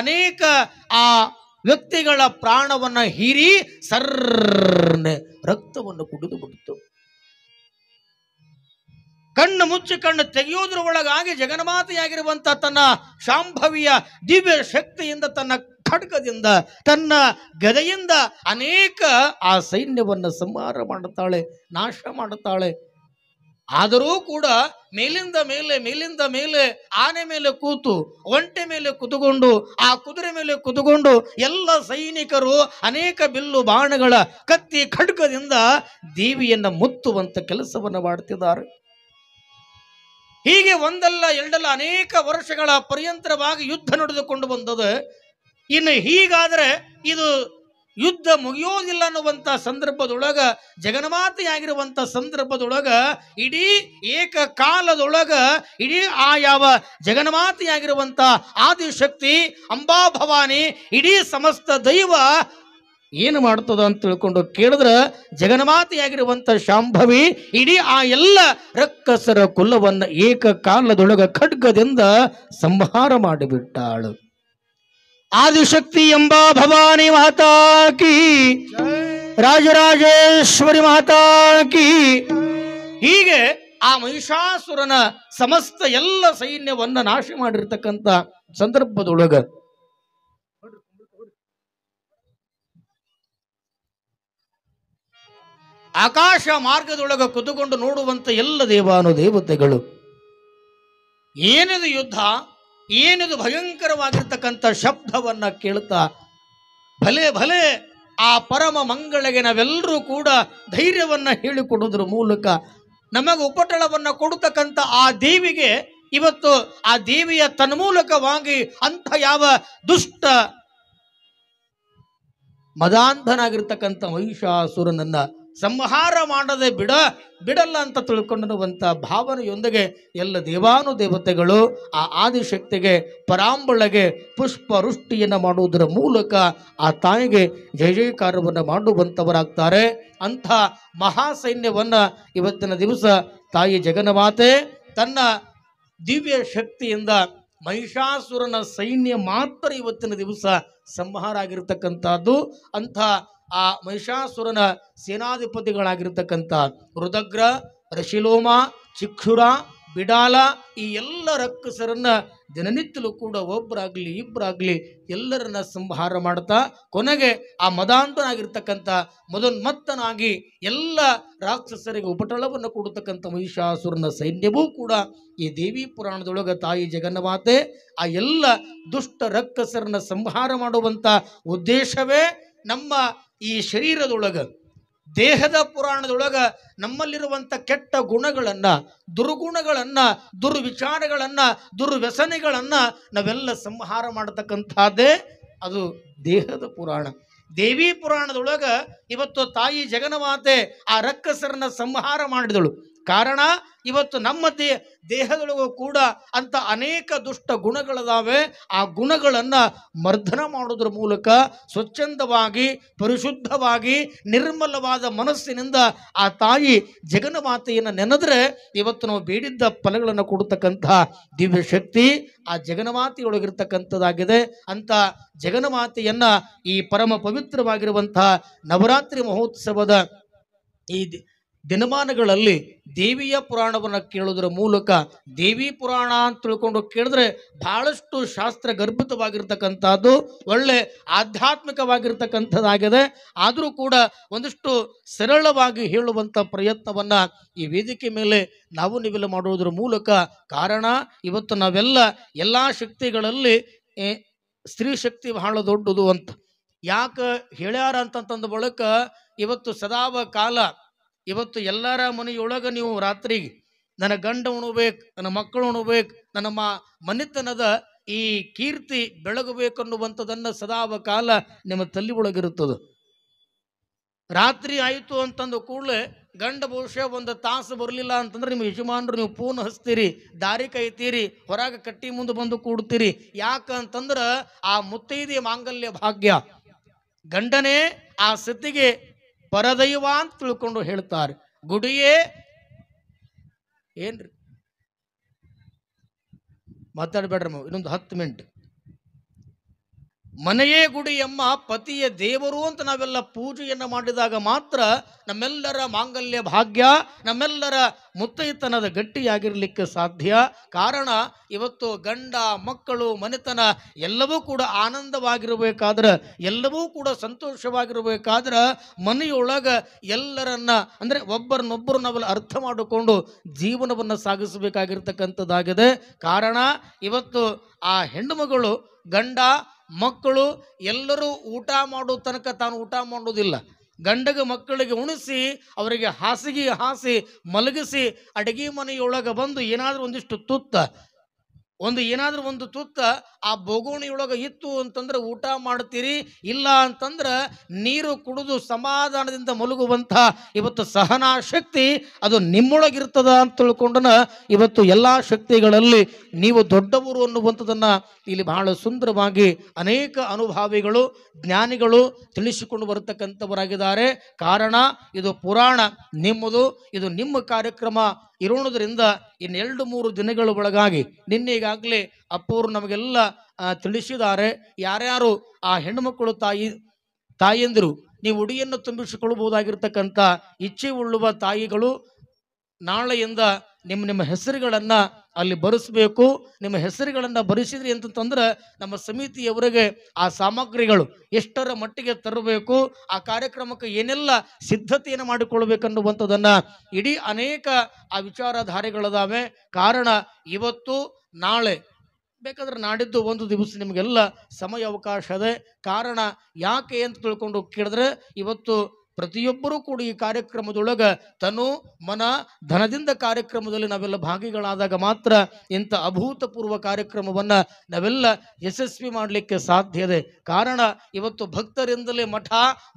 ಅನೇಕ ಆ ವ್ಯಕ್ತಿಗಳ ಪ್ರಾಣವನ್ನು ಹೀರಿ ಸರ್ನೆ ರಕ್ತವನ್ನು ಕುಡಿದು ಬಿಡ್ತು ಕಣ್ಣು ಮುಚ್ಚಿ ಕಣ್ಣು ತೆಗೆಯೋದ್ರ ಒಳಗಾಗಿ ಜಗನ್ಮಾತೆಯಾಗಿರುವಂಥ ತನ್ನ ಶಾಂಭವಿಯ ದಿವ್ಯ ಶಕ್ತಿಯಿಂದ ತನ್ನ ಖಡ್ಗದಿಂದ ತನ್ನ ಗದೆಯಿಂದ ಅನೇಕ ಆ ಸೈನ್ಯವನ್ನು ಸಂಹಾರ ಮಾಡುತ್ತಾಳೆ ನಾಶ ಮಾಡುತ್ತಾಳೆ ಆದರೂ ಕೂಡ ಮೇಲಿಂದ ಮೇಲೆ ಮೇಲಿಂದ ಮೇಲೆ ಆನೆ ಮೇಲೆ ಕೂತು ಒಂಟೆ ಮೇಲೆ ಕುತುಕೊಂಡು ಆ ಕುದುರೆ ಮೇಲೆ ಕುತುಕೊಂಡು ಎಲ್ಲ ಸೈನಿಕರು ಅನೇಕ ಬಿಲ್ಲು ಬಾಣಗಳ ಕತ್ತಿ ಖಡ್ಗದಿಂದ ದೇವಿಯನ್ನು ಮುತ್ತುವಂಥ ಕೆಲಸವನ್ನು ಮಾಡುತ್ತಿದ್ದಾರೆ ಹೀಗೆ ಒಂದಲ್ಲ ಎರಡಲ್ಲ ಅನೇಕ ವರ್ಷಗಳ ಪರ್ಯಂತರವಾಗಿ ಯುದ್ಧ ನಡೆದುಕೊಂಡು ಬಂದದ ಇನ್ನು ಹೀಗಾದರೆ ಇದು ಯುದ್ಧ ಮುಗಿಯೋದಿಲ್ಲ ಅನ್ನುವಂಥ ಸಂದರ್ಭದೊಳಗ ಜಗನ್ಮಾತೆಯಾಗಿರುವಂಥ ಸಂದರ್ಭದೊಳಗ ಇಡೀ ಏಕಕಾಲದೊಳಗ ಇಡೀ ಆ ಯಾವ ಜಗನ್ಮಾತೆಯಾಗಿರುವಂಥ ಆದಿಶಕ್ತಿ ಅಂಬಾಭವಾನಿ ಇಡೀ ಸಮಸ್ತ ದೈವ ಏನು ಮಾಡ್ತದ ಅಂತ ತಿಳ್ಕೊಂಡು ಕೇಳಿದ್ರ ಜಗನ್ಮಾತೆಯಾಗಿರುವಂತ ಶಾಂಭವಿ ಇಡೀ ಆ ಎಲ್ಲ ರಕ್ಕಸರ ಏಕ ಏಕಕಾಲದೊಳಗ ಖಡ್ಗದಿಂದ ಸಂಹಾರ ಮಾಡಿಬಿಟ್ಟಾಳು ಆದಿಶಕ್ತಿ ಎಂಬ ಭವಾನಿ ಮಾತಾಕಿ ರಾಜರಾಜೇಶ್ವರಿ ಮಾತಾಕಿ ಹೀಗೆ ಆ ಮಹಿಷಾಸುರನ ಸಮಸ್ತ ಎಲ್ಲ ಸೈನ್ಯವನ್ನ ನಾಶ ಮಾಡಿರ್ತಕ್ಕಂಥ ಸಂದರ್ಭದೊಳಗ ಆಕಾಶ ಮಾರ್ಗದೊಳಗೆ ಕುತುಕೊಂಡು ನೋಡುವಂತ ಎಲ್ಲ ದೇವಾನು ದೇವತೆಗಳು ಏನಿದು ಯುದ್ಧ ಏನಿದು ಭಯಂಕರವಾಗಿರ್ತಕ್ಕಂಥ ಶಬ್ದವನ್ನ ಕೇಳ್ತಾ ಭಲೆ ಭಲೆ ಆ ಪರಮ ಮಂಗಳಿಗೆ ನಾವೆಲ್ಲರೂ ಕೂಡ ಧೈರ್ಯವನ್ನ ಹೇಳಿಕೊಡೋದ್ರ ಮೂಲಕ ನಮಗೆ ಉಪಟಳವನ್ನ ಕೊಡತಕ್ಕಂಥ ಆ ದೇವಿಗೆ ಇವತ್ತು ಆ ದೇವಿಯ ತನ್ಮೂಲಕವಾಗಿ ಅಂಥ ಯಾವ ದುಷ್ಟ ಮದಾಂಧನಾಗಿರ್ತಕ್ಕಂಥ ಮಹಿಷಾಸುರನನ್ನ ಸಂಹಾರ ಮಾಡದೆ ಬಿಡ ಬಿಡಲ್ಲ ಅಂತ ತಿಳ್ಕೊಂಡಿರುವಂಥ ಭಾವನೆಯೊಂದಿಗೆ ಎಲ್ಲ ದೇವಾನು ದೇವತೆಗಳು ಆ ಆದಿಶಕ್ತಿಗೆ ಪರಾಂಬಳಗೆ ಪುಷ್ಪ ವೃಷ್ಟಿಯನ್ನು ಮಾಡುವುದರ ಮೂಲಕ ಆ ತಾಯಿಗೆ ಜಯ ಜಯಕಾರವನ್ನು ಮಾಡುವಂಥವರಾಗ್ತಾರೆ ಅಂಥ ಮಹಾಸೈನ್ಯವನ್ನು ಇವತ್ತಿನ ದಿವಸ ತಾಯಿ ಜಗನ್ಮಾತೆ ತನ್ನ ದಿವ್ಯ ಶಕ್ತಿಯಿಂದ ಮಹಿಷಾಸುರನ ಸೈನ್ಯ ಮಾತ್ರ ಇವತ್ತಿನ ದಿವಸ ಸಂಹಾರ ಆಗಿರತಕ್ಕಂಥದ್ದು ಅಂಥ ಆ ಮಹಿಷಾಸುರನ ಸೇನಾಧಿಪತಿಗಳಾಗಿರ್ತಕ್ಕಂಥ ರುದಗ್ರ ರಶಿಲೋಮ ಚಿಕ್ಷುರ ಬಿಡಾಲ ಈ ಎಲ್ಲ ರಕ್ಕಸರನ್ನ ದಿನನಿತ್ಯಲು ಕೂಡ ಒಬ್ಬರಾಗಲಿ ಇಬ್ಬರಾಗ್ಲಿ ಎಲ್ಲರನ್ನ ಸಂಹಾರ ಮಾಡ್ತಾ ಕೊನೆಗೆ ಆ ಮದಾಂತನಾಗಿರ್ತಕ್ಕಂಥ ಮದೋನ್ಮತ್ತನಾಗಿ ಎಲ್ಲ ರಾಕ್ಷಸರಿಗೆ ಉಪಟಳವನ್ನು ಕೊಡತಕ್ಕಂಥ ಮಹಿಷಾಸುರನ ಸೈನ್ಯವೂ ಕೂಡ ಈ ದೇವಿ ಪುರಾಣದೊಳಗೆ ತಾಯಿ ಜಗನ್ಮಾತೆ ಆ ಎಲ್ಲ ದುಷ್ಟ ರಕ್ಕಸರನ್ನ ಸಂಹಾರ ಮಾಡುವಂಥ ಉದ್ದೇಶವೇ ನಮ್ಮ ಈ ಶರೀರದೊಳಗೆ ದೇಹದ ಪುರಾಣದೊಳಗೆ ನಮ್ಮಲ್ಲಿರುವಂಥ ಕೆಟ್ಟ ಗುಣಗಳನ್ನು ದುರ್ಗುಣಗಳನ್ನು ದುರ್ವಿಚಾರಗಳನ್ನು ದುರ್ವ್ಯಸನೆಗಳನ್ನು ನಾವೆಲ್ಲ ಸಂಹಾರ ಮಾಡತಕ್ಕಂಥದ್ದೇ ಅದು ದೇಹದ ಪುರಾಣ ದೇವಿ ಪುರಾಣದೊಳಗೆ ಇವತ್ತು ತಾಯಿ ಜಗನಮಾತೆ ಆ ರಕ್ಕಸರನ್ನ ಸಂಹಾರ ಮಾಡಿದಳು ಕಾರಣ ಇವತ್ತು ನಮ್ಮ ದೇ ದೇಹದೊಳಗೂ ಕೂಡ ಅಂತ ಅನೇಕ ದುಷ್ಟ ಗುಣಗಳಿದಾವೆ ಆ ಗುಣಗಳನ್ನು ಮರ್ಧನ ಮಾಡೋದ್ರ ಮೂಲಕ ಸ್ವಚ್ಛಂದವಾಗಿ ಪರಿಶುದ್ಧವಾಗಿ ನಿರ್ಮಲವಾದ ಮನಸ್ಸಿನಿಂದ ಆ ತಾಯಿ ಜಗನ್ಮಾತೆಯನ್ನು ನೆನೆದ್ರೆ ಇವತ್ತು ನಾವು ಬೇಡಿದ್ದ ಫಲಗಳನ್ನು ಕೊಡ್ತಕ್ಕಂತಹ ದಿವ್ಯ ಶಕ್ತಿ ಆ ಜಗನ್ಮಾತೆಯೊಳಗಿರ್ತಕ್ಕಂಥದ್ದಾಗಿದೆ ಅಂತ ಜಗನ್ಮಾತೆಯನ್ನು ಈ ಪರಮ ಪವಿತ್ರವಾಗಿರುವಂತಹ ನವರಾತ್ರಿ ಮಹೋತ್ಸವದ ಈ ದಿನಮಾನಗಳಲ್ಲಿ ದೇವಿಯ ಪುರಾಣವನ್ನು ಕೇಳೋದ್ರ ಮೂಲಕ ದೇವಿ ಪುರಾಣ ಅಂತ ತಿಳ್ಕೊಂಡು ಕೇಳಿದ್ರೆ ಬಹಳಷ್ಟು ಶಾಸ್ತ್ರ ಗರ್ಭಿತವಾಗಿರ್ತಕ್ಕಂಥದ್ದು ಒಳ್ಳೆ ಆಧ್ಯಾತ್ಮಿಕವಾಗಿರ್ತಕ್ಕಂಥದ್ದಾಗಿದೆ ಆದರೂ ಕೂಡ ಒಂದಿಷ್ಟು ಸರಳವಾಗಿ ಹೇಳುವಂಥ ಪ್ರಯತ್ನವನ್ನು ಈ ವೇದಿಕೆ ಮೇಲೆ ನಾವು ನಿವಿಲ ಮಾಡುವುದರ ಮೂಲಕ ಕಾರಣ ಇವತ್ತು ನಾವೆಲ್ಲ ಎಲ್ಲ ಶಕ್ತಿಗಳಲ್ಲಿ ಸ್ತ್ರೀ ಶಕ್ತಿ ಬಹಳ ದೊಡ್ಡದು ಅಂತ ಯಾಕೆ ಹೇಳ್ಯಾರ ಅಂತಂದ ಬಳಿಕ ಇವತ್ತು ಸದಾವ ಕಾಲ ಇವತ್ತು ಎಲ್ಲರ ಮನೆಯೊಳಗೆ ನೀವು ರಾತ್ರಿಗೆ ನನ್ನ ಗಂಡ ಉಣಬೇಕು ನನ್ನ ಮಕ್ಕಳು ಉಣಬೇಕು ನನ್ನ ಮನೆತನದ ಈ ಕೀರ್ತಿ ಬೆಳಗಬೇಕನ್ನುವಂಥದ್ದನ್ನು ಸದಾವ ಕಾಲ ನಿಮ್ಮ ತಲ್ಲಿ ಒಳಗಿರುತ್ತದೆ ರಾತ್ರಿ ಆಯಿತು ಅಂತಂದು ಕೂಡಲೇ ಗಂಡ ಬಹುಶಃ ಒಂದು ತಾಸು ಬರಲಿಲ್ಲ ಅಂತಂದ್ರೆ ನಿಮ್ಮ ಯಜಮಾನರು ನೀವು ಪೂನ್ ಹಚ್ತೀರಿ ದಾರಿ ಕೈತೀರಿ ಹೊರಗೆ ಕಟ್ಟಿ ಮುಂದೆ ಬಂದು ಕೂಡ್ತೀರಿ ಯಾಕಂತಂದ್ರೆ ಆ ಮುತ್ತೈದಿ ಮಾಂಗಲ್ಯ ಭಾಗ್ಯ ಗಂಡನೇ ಆ ಸತ್ತಿಗೆ ಪರದೈವ ಅಂತ ತಿಳ್ಕೊಂಡು ಹೇಳ್ತಾರೆ ಗುಡಿಯೇ ಏನ್ರಿ ಮಾತಾಡಬೇಡ್ರಿ ಇನ್ನೊಂದು ಹತ್ತು ಮಿನಿಟ್ ಮನೆಯೇ ಗುಡಿ ಎಂಬ ಪತಿಯ ದೇವರು ಅಂತ ನಾವೆಲ್ಲ ಪೂಜೆಯನ್ನು ಮಾಡಿದಾಗ ಮಾತ್ರ ನಮ್ಮೆಲ್ಲರ ಮಾಂಗಲ್ಯ ಭಾಗ್ಯ ನಮ್ಮೆಲ್ಲರ ಮುತ್ತೈತನದ ಗಟ್ಟಿಯಾಗಿರಲಿಕ್ಕೆ ಸಾಧ್ಯ ಕಾರಣ ಇವತ್ತು ಗಂಡ ಮಕ್ಕಳು ಮನೆತನ ಎಲ್ಲವೂ ಕೂಡ ಆನಂದವಾಗಿರಬೇಕಾದ್ರೆ ಎಲ್ಲವೂ ಕೂಡ ಸಂತೋಷವಾಗಿರಬೇಕಾದ್ರೆ ಮನೆಯೊಳಗೆ ಎಲ್ಲರನ್ನ ಅಂದರೆ ಒಬ್ಬರನ್ನೊಬ್ಬರು ನಾವೆಲ್ಲ ಅರ್ಥ ಮಾಡಿಕೊಂಡು ಜೀವನವನ್ನು ಸಾಗಿಸಬೇಕಾಗಿರ್ತಕ್ಕಂಥದ್ದಾಗಿದೆ ಕಾರಣ ಇವತ್ತು ಆ ಹೆಣ್ಣುಮಗಳು ಗಂಡ ಮಕ್ಕಳು ಎಲ್ಲರೂ ಊಟ ಮಾಡೋ ತನಕ ತಾನು ಊಟ ಮಾಡೋದಿಲ್ಲ ಗಂಡಗ ಮಕ್ಕಳಿಗೆ ಉಣಿಸಿ ಅವರಿಗೆ ಹಾಸಿಗೆ ಹಾಸಿ ಮಲಗಿಸಿ ಅಡುಗೆ ಮನೆಯೊಳಗೆ ಬಂದು ಏನಾದರೂ ಒಂದಿಷ್ಟು ತುತ್ತ ಒಂದು ಏನಾದರೂ ಒಂದು ತುತ್ತ ಆ ಬೊಗುಣಿಯೊಳಗೆ ಇತ್ತು ಅಂತಂದ್ರೆ ಊಟ ಮಾಡ್ತೀರಿ ಇಲ್ಲ ಅಂತಂದ್ರೆ ನೀರು ಕುಡಿದು ಸಮಾಧಾನದಿಂದ ಮಲಗುವಂಥ ಇವತ್ತು ಸಹನಾ ಶಕ್ತಿ ಅದು ನಿಮ್ಮೊಳಗಿರ್ತದ ಅಂತ ತಿಳ್ಕೊಂಡನ ಇವತ್ತು ಎಲ್ಲ ಶಕ್ತಿಗಳಲ್ಲಿ ನೀವು ದೊಡ್ಡವರು ಅನ್ನುವಂಥದ್ದನ್ನು ಇಲ್ಲಿ ಬಹಳ ಸುಂದರವಾಗಿ ಅನೇಕ ಅನುಭಾವಿಗಳು ಜ್ಞಾನಿಗಳು ತಿಳಿಸಿಕೊಂಡು ಬರತಕ್ಕಂಥವರಾಗಿದ್ದಾರೆ ಕಾರಣ ಇದು ಪುರಾಣ ನಿಮ್ಮದು ಇದು ನಿಮ್ಮ ಕಾರ್ಯಕ್ರಮ ಇರೋಣದ್ರಿಂದ ಇನ್ನೆರಡು ಮೂರು ದಿನಗಳ ಒಳಗಾಗಿ ನಿನ್ನೆ ಈಗಾಗಲೇ ಅಪ್ಪವರು ನಮಗೆಲ್ಲ ತಿಳಿಸಿದ್ದಾರೆ ಯಾರ್ಯಾರು ಆ ಹೆಣ್ಣುಮಕ್ಕಳು ತಾಯಿ ತಾಯಿಯಂದಿರು ನೀವು ಉಡಿಯನ್ನು ತುಂಬಿಸಿಕೊಳ್ಳಬಹುದಾಗಿರ್ತಕ್ಕಂಥ ಇಚ್ಛೆ ಉಳ್ಳುವ ತಾಯಿಗಳು ನಾಳೆಯಿಂದ ನಿಮ್ಮ ನಿಮ್ಮ ಹೆಸರುಗಳನ್ನು ಅಲ್ಲಿ ಬರೆಸಬೇಕು ನಿಮ್ಮ ಹೆಸರುಗಳನ್ನು ಬರೆಸಿದ್ರಿ ಅಂತಂತಂದ್ರೆ ನಮ್ಮ ಸಮಿತಿಯವರಿಗೆ ಆ ಸಾಮಗ್ರಿಗಳು ಎಷ್ಟರ ಮಟ್ಟಿಗೆ ತರಬೇಕು ಆ ಕಾರ್ಯಕ್ರಮಕ್ಕೆ ಏನೆಲ್ಲ ಸಿದ್ಧತೆಯನ್ನು ಮಾಡಿಕೊಳ್ಬೇಕನ್ನುವಂಥದ್ದನ್ನು ಇಡೀ ಅನೇಕ ಆ ವಿಚಾರಧಾರೆಗಳಿದಾವೆ ಕಾರಣ ಇವತ್ತು ನಾಳೆ ಬೇಕಾದ್ರೆ ನಾಡಿದ್ದು ಒಂದು ದಿವಸ ನಿಮಗೆಲ್ಲ ಸಮಯ ಅವಕಾಶ ಇದೆ ಕಾರಣ ಯಾಕೆ ಅಂತ ತಿಳ್ಕೊಂಡು ಕೇಳಿದ್ರೆ ಇವತ್ತು ಪ್ರತಿಯೊಬ್ಬರೂ ಕೂಡ ಈ ಕಾರ್ಯಕ್ರಮದೊಳಗೆ ತನು ಮನ ಧನದಿಂದ ಕಾರ್ಯಕ್ರಮದಲ್ಲಿ ನಾವೆಲ್ಲ ಭಾಗಿಗಳಾದಾಗ ಮಾತ್ರ ಇಂಥ ಅಭೂತಪೂರ್ವ ಕಾರ್ಯಕ್ರಮವನ್ನು ನಾವೆಲ್ಲ ಯಶಸ್ವಿ ಮಾಡಲಿಕ್ಕೆ ಸಾಧ್ಯ ಇದೆ ಕಾರಣ ಇವತ್ತು ಭಕ್ತರಿಂದಲೇ ಮಠ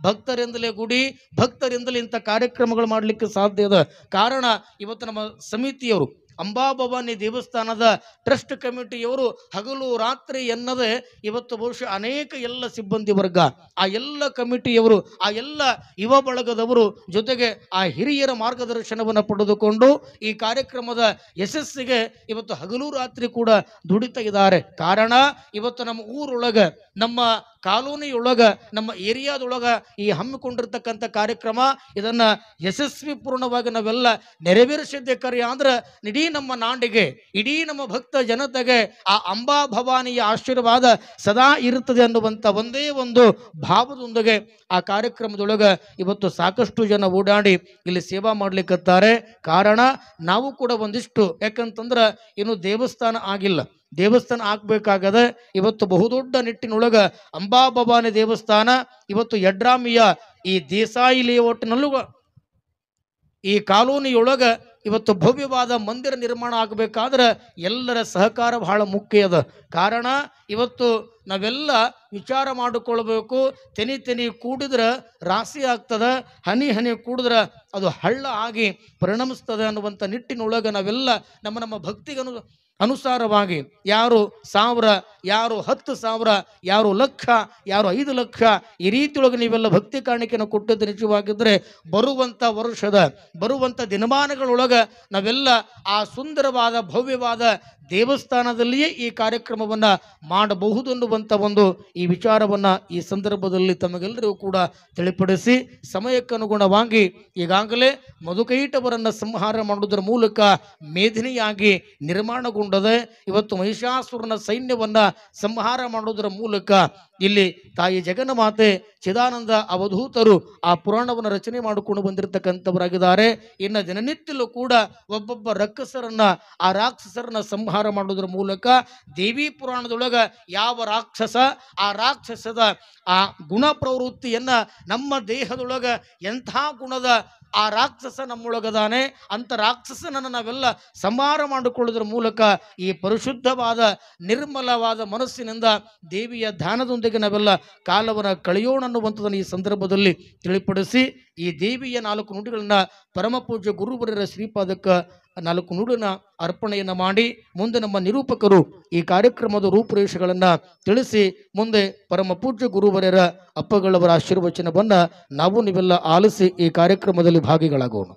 ಭಕ್ತರಿಂದಲೇ ಗುಡಿ ಭಕ್ತರಿಂದಲೇ ಇಂಥ ಕಾರ್ಯಕ್ರಮಗಳು ಮಾಡಲಿಕ್ಕೆ ಸಾಧ್ಯ ಇದೆ ಕಾರಣ ಇವತ್ತು ನಮ್ಮ ಸಮಿತಿಯವರು ಅಂಬಾಭವಾನಿ ದೇವಸ್ಥಾನದ ಟ್ರಸ್ಟ್ ಕಮಿಟಿಯವರು ಹಗಲು ರಾತ್ರಿ ಎನ್ನದೇ ಇವತ್ತು ಬಹುಶಃ ಅನೇಕ ಎಲ್ಲ ಸಿಬ್ಬಂದಿ ವರ್ಗ ಆ ಎಲ್ಲ ಕಮಿಟಿಯವರು ಆ ಎಲ್ಲ ಯುವ ಬಳಗದವರು ಜೊತೆಗೆ ಆ ಹಿರಿಯರ ಮಾರ್ಗದರ್ಶನವನ್ನು ಪಡೆದುಕೊಂಡು ಈ ಕಾರ್ಯಕ್ರಮದ ಯಶಸ್ಸಿಗೆ ಇವತ್ತು ಹಗಲು ರಾತ್ರಿ ಕೂಡ ದುಡಿತ ಇದ್ದಾರೆ ಕಾರಣ ಇವತ್ತು ನಮ್ಮ ಊರೊಳಗೆ ನಮ್ಮ ಕಾಲೋನಿಯೊಳಗ ನಮ್ಮ ಏರಿಯಾದೊಳಗ ಈ ಹಮ್ಮಿಕೊಂಡಿರ್ತಕ್ಕಂಥ ಕಾರ್ಯಕ್ರಮ ಇದನ್ನ ಯಶಸ್ವಿ ಪೂರ್ಣವಾಗಿ ನಾವೆಲ್ಲ ನೆರವೇರಿಸಿದ್ದೇಕರಿ ಅಂದ್ರೆ ಇಡೀ ನಮ್ಮ ನಾಡಿಗೆ ಇಡೀ ನಮ್ಮ ಭಕ್ತ ಜನತೆಗೆ ಆ ಅಂಬಾ ಭವಾನಿಯ ಆಶೀರ್ವಾದ ಸದಾ ಇರುತ್ತದೆ ಅನ್ನುವಂಥ ಒಂದೇ ಒಂದು ಭಾವದೊಂದಿಗೆ ಆ ಕಾರ್ಯಕ್ರಮದೊಳಗೆ ಇವತ್ತು ಸಾಕಷ್ಟು ಜನ ಓಡಾಡಿ ಇಲ್ಲಿ ಸೇವಾ ಮಾಡ್ಲಿಕ್ಕತ್ತಾರೆ ಕಾರಣ ನಾವು ಕೂಡ ಒಂದಿಷ್ಟು ಯಾಕಂತಂದ್ರೆ ಇನ್ನು ದೇವಸ್ಥಾನ ಆಗಿಲ್ಲ ದೇವಸ್ಥಾನ ಆಗ್ಬೇಕಾಗದ ಇವತ್ತು ಬಹುದೊಡ್ಡ ನಿಟ್ಟಿನೊಳಗ ಅಂಬಾಭವಾನಿ ದೇವಸ್ಥಾನ ಇವತ್ತು ಯಡ್ರಾಮಿಯ ಈ ದೇಸಾಯಿ ಲೇಔಟ್ನಲ್ಲೂ ಈ ಕಾಲೋನಿಯೊಳಗ ಇವತ್ತು ಭವ್ಯವಾದ ಮಂದಿರ ನಿರ್ಮಾಣ ಆಗಬೇಕಾದ್ರೆ ಎಲ್ಲರ ಸಹಕಾರ ಬಹಳ ಮುಖ್ಯ ಅದ ಕಾರಣ ಇವತ್ತು ನಾವೆಲ್ಲ ವಿಚಾರ ಮಾಡಿಕೊಳ್ಬೇಕು ತೆನಿ ತೆನಿ ಕೂಡಿದ್ರೆ ರಾಸಿ ಆಗ್ತದೆ ಹನಿ ಹನಿ ಕೂಡಿದ್ರೆ ಅದು ಹಳ್ಳ ಆಗಿ ಪರಿಣಮಿಸ್ತದೆ ಅನ್ನುವಂಥ ನಿಟ್ಟಿನೊಳಗೆ ನಾವೆಲ್ಲ ನಮ್ಮ ನಮ್ಮ ಭಕ್ತಿಗನು ಅನುಸಾರವಾಗಿ ಯಾರು ಸಾವಿರ ಯಾರು ಹತ್ತು ಸಾವಿರ ಯಾರು ಲಕ್ಷ ಯಾರು ಐದು ಲಕ್ಷ ಈ ರೀತಿಯೊಳಗೆ ನೀವೆಲ್ಲ ಭಕ್ತಿ ಕಾಣಿಕೆಯನ್ನು ಕೊಟ್ಟಿದ್ದ ನಿಜವಾಗಿದ್ರೆ ಬರುವಂಥ ವರ್ಷದ ಬರುವಂಥ ದಿನಮಾನಗಳೊಳಗೆ ನಾವೆಲ್ಲ ಆ ಸುಂದರವಾದ ಭವ್ಯವಾದ ದೇವಸ್ಥಾನದಲ್ಲಿಯೇ ಈ ಕಾರ್ಯಕ್ರಮವನ್ನು ಮಾಡಬಹುದು ಅನ್ನುವಂಥ ಒಂದು ಈ ವಿಚಾರವನ್ನು ಈ ಸಂದರ್ಭದಲ್ಲಿ ತಮಗೆಲ್ಲರಿಗೂ ಕೂಡ ತಿಳಿಪಡಿಸಿ ಸಮಯಕ್ಕನುಗುಣವಾಗಿ ಈಗಾಗಲೇ ಮಧುಕೈಟವರನ್ನು ಸಂಹಾರ ಮಾಡುವುದರ ಮೂಲಕ ಮೇಧಿನಿಯಾಗಿ ನಿರ್ಮಾಣಗೊಂಡದೆ ಇವತ್ತು ಮಹಿಷಾಸುರನ ಸೈನ್ಯವನ್ನು ಸಂಹಾರ ಮಾಡೋದ್ರ ಮೂಲಕ ಇಲ್ಲಿ ತಾಯಿ ಜಗನ್ಮಾತೆ ಚಿದಾನಂದ ಅವಧೂತರು ಆ ಪುರಾಣವನ್ನು ರಚನೆ ಮಾಡಿಕೊಂಡು ಬಂದಿರತಕ್ಕಂಥವರಾಗಿದ್ದಾರೆ ಇನ್ನು ದಿನನಿತ್ಯಲ್ಲೂ ಕೂಡ ಒಬ್ಬೊಬ್ಬ ರಕ್ಕಸರನ್ನ ಆ ರಾಕ್ಷಸರನ್ನ ಸಂಹಾರ ಮಾಡೋದ್ರ ಮೂಲಕ ದೇವಿ ಪುರಾಣದೊಳಗ ಯಾವ ರಾಕ್ಷಸ ಆ ರಾಕ್ಷಸದ ಆ ಗುಣ ಪ್ರವೃತ್ತಿಯನ್ನ ನಮ್ಮ ದೇಹದೊಳಗ ಎಂಥ ಗುಣದ ಆ ರಾಕ್ಷಸ ನಮ್ಮೊಳಗದಾನೆ ಅಂಥ ರಾಕ್ಷಸನನ್ನು ನಾವೆಲ್ಲ ಸಂಹಾರ ಮಾಡಿಕೊಳ್ಳೋದ್ರ ಮೂಲಕ ಈ ಪರಿಶುದ್ಧವಾದ ನಿರ್ಮಲವಾದ ಮನಸ್ಸಿನಿಂದ ದೇವಿಯ ಧ್ಯಾನದೊಂದಿಗೆ ನಾವೆಲ್ಲ ಕಾಲವನ್ನು ಕಳೆಯೋಣ ಅನ್ನುವಂಥದ್ದನ್ನು ಈ ಸಂದರ್ಭದಲ್ಲಿ ತಿಳಿಪಡಿಸಿ ಈ ದೇವಿಯ ನಾಲ್ಕು ನುಡಿಗಳನ್ನು ಪರಮಪೂಜ್ಯ ಗುರುವರರ ಶ್ರೀಪಾದಕ್ಕೆ ನಾಲ್ಕು ನುಡಿನ ಅರ್ಪಣೆಯನ್ನು ಮಾಡಿ ಮುಂದೆ ನಮ್ಮ ನಿರೂಪಕರು ಈ ಕಾರ್ಯಕ್ರಮದ ರೂಪುರೇಷೆಗಳನ್ನು ತಿಳಿಸಿ ಮುಂದೆ ಪರಮ ಪೂಜ್ಯ ಗುರುವರ್ಯರ ಅಪ್ಪಗಳವರ ಆಶೀರ್ವಚನವನ್ನು ನಾವು ನೀವೆಲ್ಲ ಆಲಿಸಿ ಈ ಕಾರ್ಯಕ್ರಮದಲ್ಲಿ ಭಾಗಿಗಳಾಗೋಣ